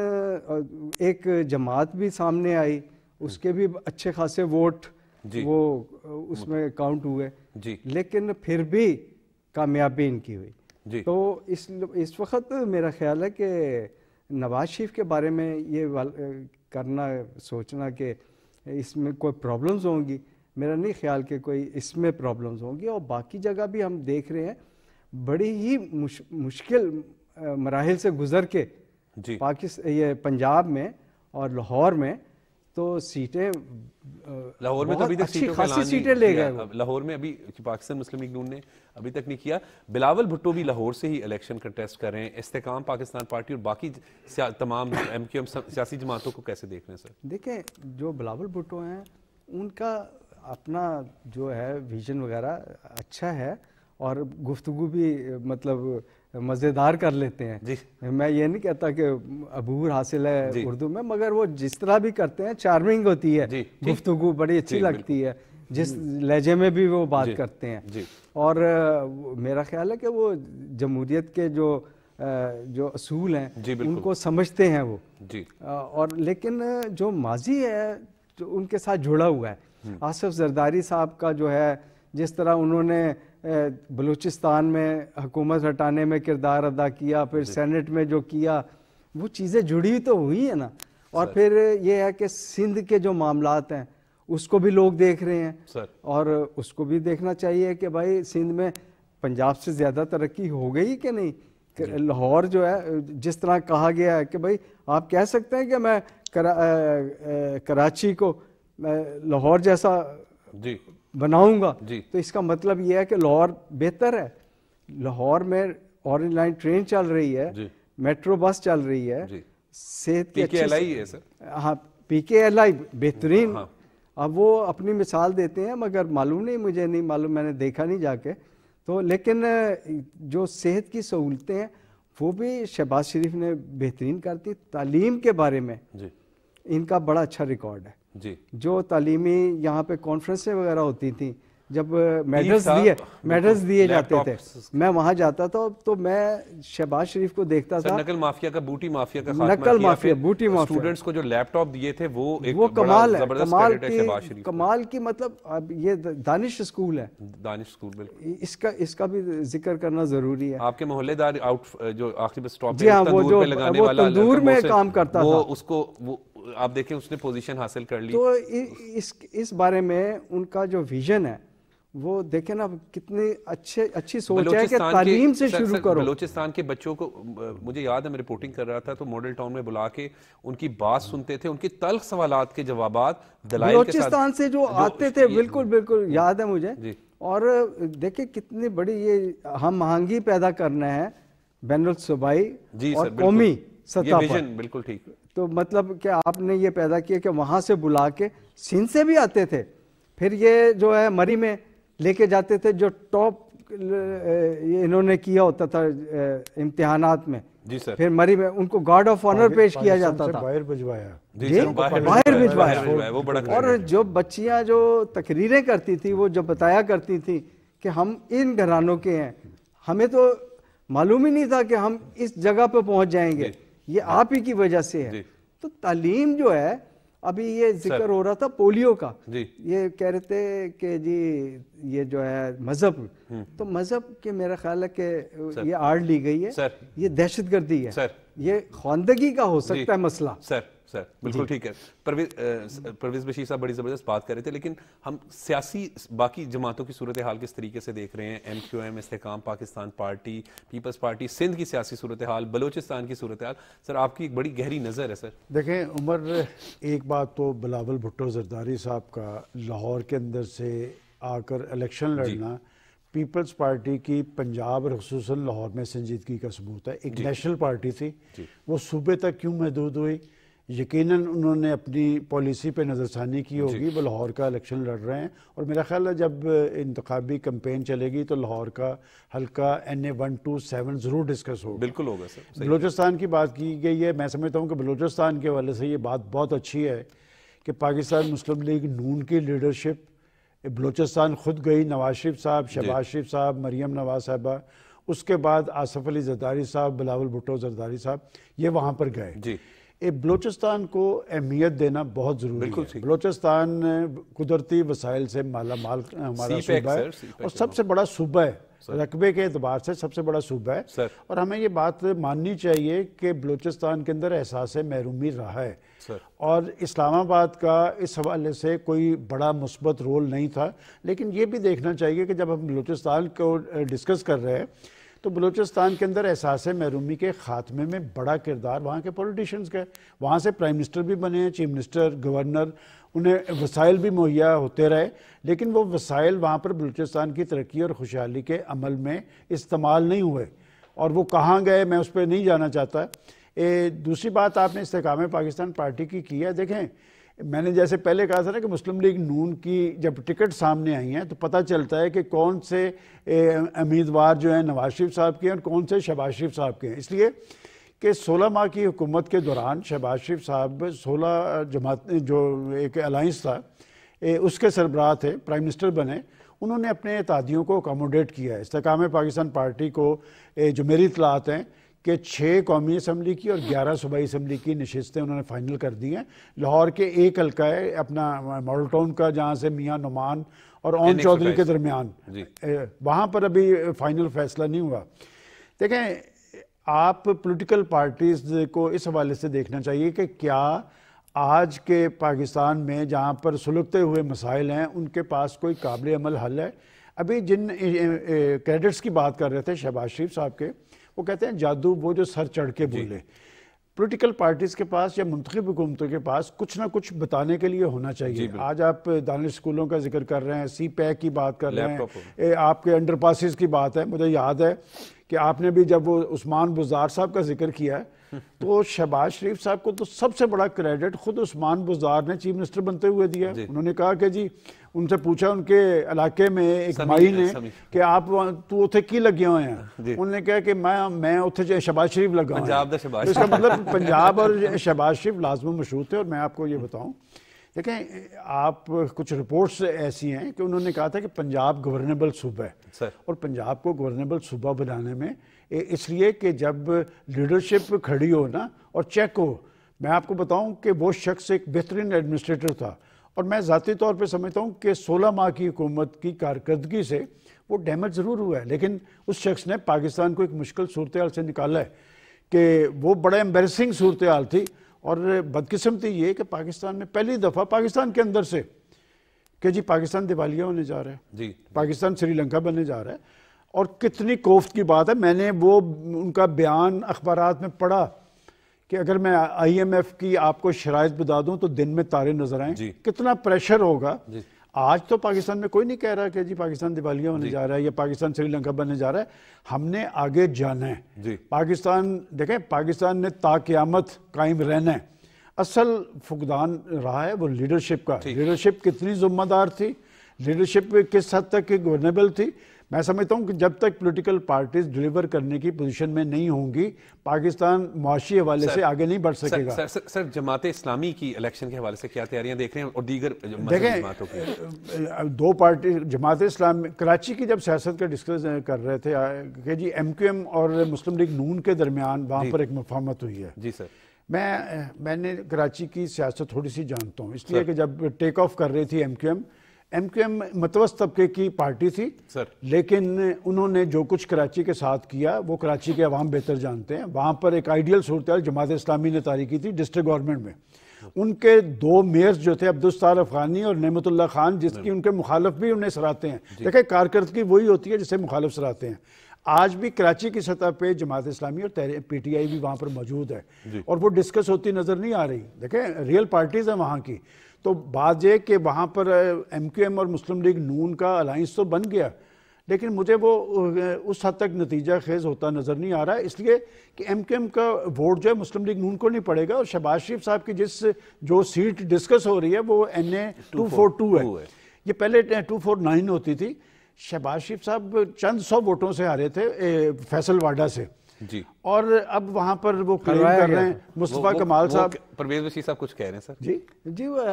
एक जमात भी सामने आई उसके भी अच्छे खासे वोट वो उसमें काउंट हुए लेकिन फिर भी कामयाबी इनकी हुई तो इस इस वक्त मेरा ख्याल है कि नवाज शरीफ के बारे में ये करना सोचना कि इसमें कोई प्रॉब्लम्स होंगी मेरा नहीं ख्याल कि कोई इसमें प्रॉब्लम्स होंगी और बाकी जगह भी हम देख रहे हैं बड़ी ही मुश, मुश्किल मराहल से गुज़र के पाकिस्तान ये पंजाब में और लाहौर में तो सीटें लाहौर में तो अभी तक अच्छी खासी सीटें ले गए लाहौर में अभी पाकिस्तान मुस्लिम लीग नून ने अभी तक नहीं किया बिलावल भुट्टो भी लाहौर से ही इलेक्शन कंटेस्ट कर रहे हैं इस्तेकाम पाकिस्तान पार्टी और बाकी तमाम एम क्यू एम सियासी जमातों को कैसे देख रहे हैं सर देखें जो बिलावल भुट्टो हैं उनका अपना जो है विजन वगैरह अच्छा है और गुफ्तगु भी मतलब मज़ेदार कर लेते हैं जी मैं ये नहीं कहता कि अबूर हासिल है उर्दू में मगर वो जिस तरह भी करते हैं चार्मिंग होती है गुफ्तु बड़ी अच्छी लगती है जिस हम्म। लहजे में भी वो बात करते हैं और मेरा ख्याल है कि वो जमहूरीत के जो जो असूल हैं उनको समझते हैं वो जी और लेकिन जो माजी है जो उनके साथ जुड़ा हुआ है हम्म। आसफ जरदारी साहब का जो है जिस तरह उन्होंने बलूचिस्तान में हुकूमत हटाने में किरदार अदा किया फिर सेनेट में जो किया वो चीज़ें जुड़ी तो हुई है ना और फिर ये है कि सिंध के जो मामला हैं उसको भी लोग देख रहे हैं सर। और उसको भी देखना चाहिए कि भाई सिंध में पंजाब से ज़्यादा तरक्की हो गई कि नहीं लाहौर जो है जिस तरह कहा गया है कि भाई आप कह सकते हैं कि मैं करा, आ, आ, कराची को लाहौर जैसा जी बनाऊंगा तो इसका मतलब यह है कि लाहौर बेहतर है लाहौर में ऑरेंज लाइन ट्रेन चल रही है मेट्रो बस चल रही है सेहत की पीकेएलआई है सर हाँ आई बेहतरीन हाँ। अब वो अपनी मिसाल देते हैं मगर मालूम नहीं मुझे नहीं मालूम मैंने देखा नहीं जाके तो लेकिन जो सेहत की सहूलतें हैं वो भी शहबाज शरीफ ने बेहतरीन कर दी तालीम के बारे में इनका बड़ा अच्छा रिकॉर्ड है जो तालीमी यहाँ पे कॉन्फ्रेंसें वगैरह होती थी जब मेडल्स दिए मेडल्स दिए जाते थे मैं वहां जाता था तो मैं शहबाज शरीफ को देखता था नकल माफिया का बूटी माफिया का नकल माफिया बूटी माफिया स्टूडेंट्स को जो लैपटॉप दिए थे वो एक वो कमाल है कमाल की कमाल की मतलब अब ये दानिश स्कूल है दानिश स्कूल बिल्कुल इसका इसका भी जिक्र करना जरूरी है आपके मोहल्लेदार आउट जो आखिरी बस स्टॉप जी हाँ, तंदूर में काम करता था उसको आप देखें उसने पोजीशन हासिल कर ली तो इ, इस इस बारे में उनका जो विजन है वो देखें ना कितने अच्छे अच्छी सोच है कि तालीम से शुरू करो बलूचिस्तान के बच्चों को मुझे याद है मैं रिपोर्टिंग कर रहा था तो मॉडल टाउन में बुला के उनकी बात सुनते थे उनके तल्ख सवाल के जवाब बलोचिस्तान से जो आते थे बिल्कुल बिल्कुल याद है मुझे और देखिए कितनी बड़ी ये हम महंगी पैदा करना है बैनुल जी और कौमी सतह बिल्कुल ठीक तो मतलब कि आपने ये पैदा किया कि वहाँ से बुला के सिंध से भी आते थे फिर ये जो है मरी में लेके जाते थे जो टॉप इन्होंने किया होता था इम्तहानात में जी सर फिर मरी में उनको गार्ड ऑफ ऑनर पेश किया जाता था बाहर भिजवाया बाहर भिजवाया और जो बच्चियां जो तकरीरें करती थी वो जब बताया करती थी कि हम इन घरानों के हैं हमें तो मालूम ही नहीं था कि हम इस जगह पे पहुंच जाएंगे ये हाँ। आप ही की वजह से है तो तालीम जो है अभी ये जिक्र हो रहा था पोलियो का ये कह रहे थे कि जी ये जो है मजहब हम्म। तो मजहब के मेरा ख्याल है कि ये आड़ ली गई है ये दहशत गर्दी है ये खानदगी का हो सकता है मसला सर सर बिल्कुल ठीक है परवेज बशीर साहब बड़ी ज़बरदस्त बात कर रहे थे लेकिन हम सियासी बाकी जमातों की सूरत हाल किस तरीके से देख रहे हैं एम क्यू एम इसकाम Pakistan party peoples party Sindh की सियासी सूरत हाल बलोचिस्तान की सूरत हाल सर आपकी एक बड़ी गहरी नज़र है सर देखें उमर एक बात तो बिलावल भुट्टो जरदारी साहब का लाहौर के अंदर से आकर इलेक्शन लड़ना पीपल्स पार्टी की पंजाब और खसूस लाहौर में संजीदगी का सबूत है एक नेशनल पार्टी थी वो सूबे तक क्यों महदूद हुई यकीनन उन्होंने अपनी पॉलिसी पे नज़रसानी की होगी वो लाहौर का इलेक्शन लड़ रहे हैं और मेरा ख्याल है जब इंतबी कम्पेन चलेगी तो लाहौर का हल्का N A one two seven ज़रूर डिस्कस होगा बिल्कुल होगा सर बलोचिस्तान की बात की गई है मैं समझता हूँ कि बलोचिस्तान के हवाले से ये बात बहुत अच्छी है कि पाकिस्तान मुस्लिम लीग नून की लीडरशिप बलोचिस्तान खुद गई नवाज शरीफ साहब शहबाज शरीफ साहब मरीम नवाज साहबा उसके बाद आसफ़ अली जरदारी साहब बिलावल भुट्टो जरदारी साहब ये वहाँ पर गए जी बलोचिस्तान को अहमियत देना बहुत ज़रूरी है बलोचिस्तान कुदरती वसाइल से माला माल हमारा सूबा है और सबसे बड़ा सूबा है रकबे के अतबार से सबसे बड़ा सूबा है और हमें ये बात माननी चाहिए कि बलोचिस्तान के अंदर एहसास महरूमी रहा है और इस्लामाबाद का इस हवाले से कोई बड़ा मुस्बत रोल नहीं था लेकिन ये भी देखना चाहिए कि जब हम बलोचिस्तान को डिस्कस कर रहे हैं तो बलूचिस्तान के अंदर एहसास महरूमी के ख़ात्मे में बड़ा किरदार वहाँ के पॉलिटिशियंस का है वहाँ से प्राइम मिनिस्टर भी बने हैं चीफ मिनिस्टर गवर्नर उन्हें वसाइल भी मुहैया होते रहे लेकिन वो वसाइल वहाँ पर बलूचिस्तान की तरक्की और खुशहाली के अमल में इस्तेमाल नहीं हुए और वो कहाँ गए मैं उस पर नहीं जाना चाहता ए, दूसरी बात आपने इस्तेकाम पाकिस्तान पार्टी की की है देखें मैंने जैसे पहले कहा था ना कि मुस्लिम लीग नून की जब टिकट सामने आई हैं तो पता चलता है कि कौन से उम्मीदवार जो हैं नवाज शरीफ साहब के हैं और कौन से शहबाज शरीफ साहब के हैं इसलिए कि सोलह माह की हुकूमत के दौरान शहबाज शरीफ साहब सोलह जमात जो एक अलाइंस था उसके सरबराह थे प्राइम मिनिस्टर बने उन्होंने अपने तादियों को अकोमोडेट किया है इस्तेकाम पाकिस्तान पार्टी को जो मेरी इतलात हैं कि छः कौमी असम्बली की और ग्यारह सूबाई असम्बली की नशस्तें उन्होंने फ़ाइनल कर दी हैं लाहौर के एक हल्का है अपना मॉडल टाउन का जहाँ से मियाँ नुमान और ओम चौधरी के दरमियान वहाँ पर अभी फ़ाइनल फैसला नहीं हुआ देखें आप पोलिटिकल पार्टीज़ को इस हवाले से देखना चाहिए कि क्या आज के पाकिस्तान में जहाँ पर सुलगते हुए मसाइल हैं उनके पास कोई काबिल अमल हल है अभी जिन क्रेडिट्स की बात कर रहे थे शहबाज शरीफ साहब के वो कहते हैं जादू वो जो सर चढ़ के बोले पोलिटिकल पार्टीज़ के पास या मुंतब हुकूमतों के पास कुछ ना कुछ बताने के लिए होना चाहिए आज आप दानिश स्कूलों का जिक्र कर रहे हैं सी पैक की बात कर रहे हैं आपके अंडर पासिस की बात है मुझे याद है कि आपने भी जब वो उस्मान बुजार साहब का जिक्र किया है तो शहबाज शरीफ साहब को तो सबसे बड़ा क्रेडिट खुद उस्मान बुजार ने चीफ मिनिस्टर बनते हुए दिया उन्होंने कहा कि जी उनसे पूछा उनके इलाके में एक माई ने कि आप तू उ की लगे हुए हैं उन्होंने कहा कि मैं मैं उ शहबाज शरीफ लगा पंजाब इसका मतलब पंजाब और शहबाज शरीफ लाजम मशहूर थे और मैं आपको ये बताऊँ देखें आप कुछ रिपोर्ट्स ऐसी हैं कि उन्होंने कहा था कि पंजाब गवर्नेबल सूबा है और पंजाब को गवर्नेबल सूबा बनाने में इसलिए कि जब लीडरशिप खड़ी हो ना और चेक हो मैं आपको बताऊं कि वो शख्स एक बेहतरीन एडमिनिस्ट्रेटर था और मैं ज़ाती तौर पे समझता हूं कि 16 माह की हुकूमत की कारकर्दगी से वो डैमेज ज़रूर हुआ है लेकिन उस शख्स ने पाकिस्तान को एक मुश्किल सूरत हाल से निकाला है कि वो बड़ा एम्बेसिंग सूरत हाल थी और बदकस्मती ये कि पाकिस्तान में पहली दफ़ा पाकिस्तान के अंदर से कि जी पाकिस्तान दिवालिया होने जा रहा है जी पाकिस्तान श्रीलंका बनने जा रहा है और कितनी कोफ्त की बात है मैंने वो उनका बयान अखबार में पढ़ा कि अगर मैं आईएमएफ की आपको शराय बता दूं तो दिन में तारे नजर आए कितना प्रेशर होगा आज तो पाकिस्तान में कोई नहीं कह रहा कि जी पाकिस्तान दिवालिया होने जा रहा है या पाकिस्तान श्रीलंका बनने जा रहा है हमने आगे जाना है पाकिस्तान देखें पाकिस्तान ने ताक़यामत कायम रहना है असल फुकदान रहा है वो लीडरशिप का लीडरशिप कितनी जुम्मेदार थी लीडरशिप किस हद तक गवर्नेबल थी मैं समझता हूँ कि जब तक पॉलिटिकल पार्टीज डिलीवर करने की पोजीशन में नहीं होंगी पाकिस्तान मुआशी हवाले से आगे नहीं बढ़ सकेगा sir sir, sir, sir Jamaat Islami की इलेक्शन के हवाले से क्या तैयारियां देख रहे हैं और दीगर देखें दो पार्टी जमात इस्लामी कराची की जब सियासत का डिस्कस कर रहे थे कि जी एम और मुस्लिम लीग नून के दरमियान वहाँ पर एक मुफामत हुई है जी सर मैं मैंने कराची की सियासत थोड़ी सी जानता हूँ इसलिए कि जब टेक ऑफ कर रही थी M Q M M Q M मतवस तबके की पार्टी थी सर लेकिन उन्होंने जो कुछ कराची के साथ किया वो कराची के अवाम बेहतर जानते हैं वहाँ पर एक आइडियल सूरत जमात इस्लामी ने तारी की थी डिस्ट्रिक्ट गवर्नमेंट में उनके दो मेयर जो थे अब्दुलस्तार अफगानी और नमतुल्ला खान जिसकी उनके मुखालफ भी उन्हें सराहते हैं देखिए कारकर्दगी वही होती है जिसे मुखालफ सराहते हैं आज भी कराची की सतह पे जमात इस्लामी और पी टी आई भी वहाँ पर मौजूद है और वो डिस्कस होती नज़र नहीं आ रही देखें रियल पार्टीज़ हैं वहाँ की तो बात यह कि वहाँ पर एम क्यू एम और मुस्लिम लीग नून का अलाइंस तो बन गया लेकिन मुझे वो उस हद तक नतीजा खेज होता नज़र नहीं आ रहा है इसलिए कि एम क्यू एम का वोट जो है मुस्लिम लीग नून को नहीं पड़ेगा और शहबाज शरीफ साहब की जिस जो सीट डिस्कस हो रही है वो N A two four two है ये पहले टू फोर नाइन होती थी शहबाज शरीफ साहब चंद सौ वोटों से हारे थे ए, फैसल वाडा से जी और अब वहाँ पर वो कर रहे हैं मुस्तफ़ा कमाल साहब परवेज बशीर साहब कुछ कह रहे हैं सर जी जी वो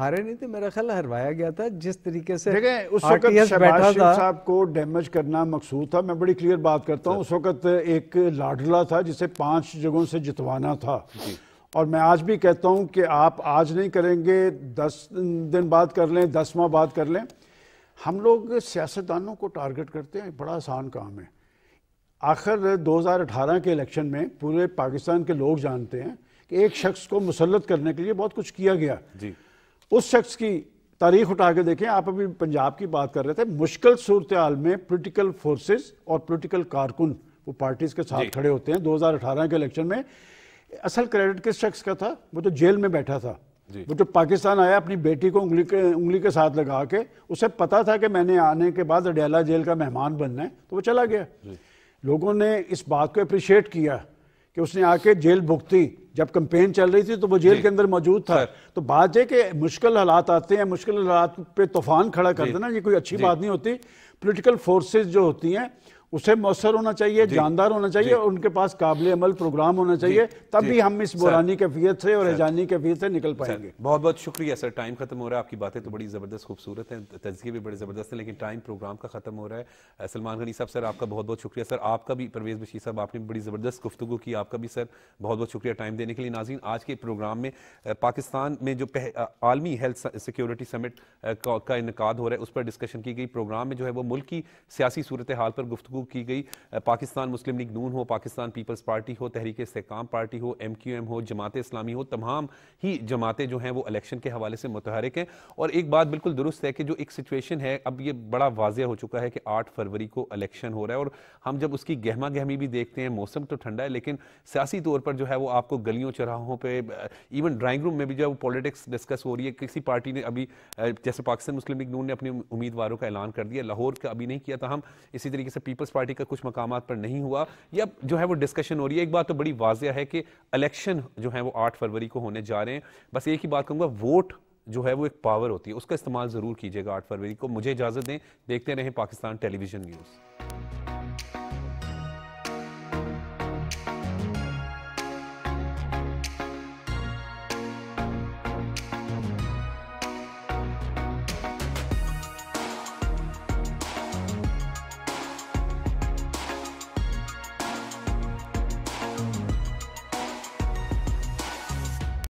हारे नहीं थे मेरा ख्याल हरवाया गया था जिस तरीके से देखें उस वक्त शहबाज साहब को डैमेज करना मकसूद था मैं बड़ी क्लियर बात करता हूँ उस वक्त एक लाडला था जिसे पांच जगहों से जितवाना था और मैं आज भी कहता हूँ कि आप आज नहीं करेंगे दस दिन बाद कर लें दस माह बात कर लें हम लोग सियासतदानों को टारगेट करते हैं बड़ा आसान काम है आखिर 2018 के इलेक्शन में पूरे पाकिस्तान के लोग जानते हैं कि एक शख्स को मुसलत करने के लिए बहुत कुछ किया गया जी उस शख्स की तारीख उठा के देखें आप अभी पंजाब की बात कर रहे थे मुश्किल सूरत आल में पोलिटिकल फोर्सेज और पोलिटिकल कारकुन वो पार्टीज के साथ खड़े होते हैं 2018 के इलेक्शन में असल क्रेडिट किस शख्स का था वो तो जेल में बैठा था वो जब पाकिस्तान आया अपनी बेटी को उंगली के उंगली के साथ लगा के उसे पता था कि मैंने आने के बाद अडयाला जेल का मेहमान बनना है तो वो चला गया लोगों ने इस बात को अप्रिशिएट किया कि उसने आके जेल भुगती जब कंपेन चल रही थी तो वो जेल के अंदर मौजूद था तो बात यह कि मुश्किल हालात आते हैं मुश्किल हालात पे तूफान खड़ा कर देना ये कोई अच्छी बात नहीं होती पोलिटिकल फोर्सेज जो होती हैं उसे मौसर होना चाहिए जानदार होना चाहिए और उनके पास काबिल अमल प्रोग्राम होना चाहिए तभी हम इस बुरानी कैफियत से और हैजानी कैफियत से निकल पाएंगे बहुत बहुत शुक्रिया सर टाइम खत्म हो रहा है आपकी बातें तो बड़ी ज़बरदस्त खूबसूरत हैं तजिए भी बड़े ज़बरदस्त हैं लेकिन टाइम प्रोग्राम का ख़त्म हो रहा है सलमान गनी साहब सर आपका बहुत बहुत शुक्रिया सर आपका भी परवेज़ बशीर साहब आपने बड़ी ज़बरदस्त गुफ्तु की आपका भी सर बहुत बहुत शुक्रिया टाइम देने के लिए नाजीन आज के प्रोग्राम में पाकिस्तान में जो आलमी हेल्थ सिक्योरिटी समिट का इनका हो रहा है उस पर डिस्कशन की गई प्रोग्राम में जो है वो मुल्क की सियासी सूरत हाल पर गुफ्तु गुफ्तु की गई पाकिस्तान मुस्लिम लीग नून हो पाकिस्तान पीपल्स पार्टी हो तहरीक इसकाम पार्टी हो एम क्यू एम हो जमात इस्लामी हो तमाम ही जमातें जो हैं वो इलेक्शन के हवाले से मुतहरक हैं और एक बात बिल्कुल दुरुस्त है कि जो एक सिचुएशन है अब ये बड़ा वाजह हो चुका है कि आठ फरवरी को इलेक्शन हो रहा है और हम जब उसकी गहमा गहमी भी देखते हैं मौसम तो ठंडा है लेकिन सियासी तौर पर जो है वो आपको गलियों चौराहों पर इवन ड्राइंग रूम में भी जो है वो पॉलिटिक्स डिस्कस हो रही है किसी पार्टी ने अभी जैसे पाकिस्तान मुस्लिम लीग नून ने अपने उम्मीदवारों का ऐलान कर दिया लाहौर का अभी नहीं किया था हम इसी तरीके से पीपल्स पीपल्स पार्टी का कुछ मकाम पर नहीं हुआ या जो है वो डिस्कशन हो रही है एक बात तो बड़ी वाजिया है कि इलेक्शन जो है वो आठ फरवरी को होने जा रहे हैं बस एक ही बात कहूँगा वोट जो है वो एक पावर होती है उसका इस्तेमाल ज़रूर कीजिएगा आठ फरवरी को मुझे इजाज़त दें देखते रहें पाकिस्तान टेलीविज़न न्यूज़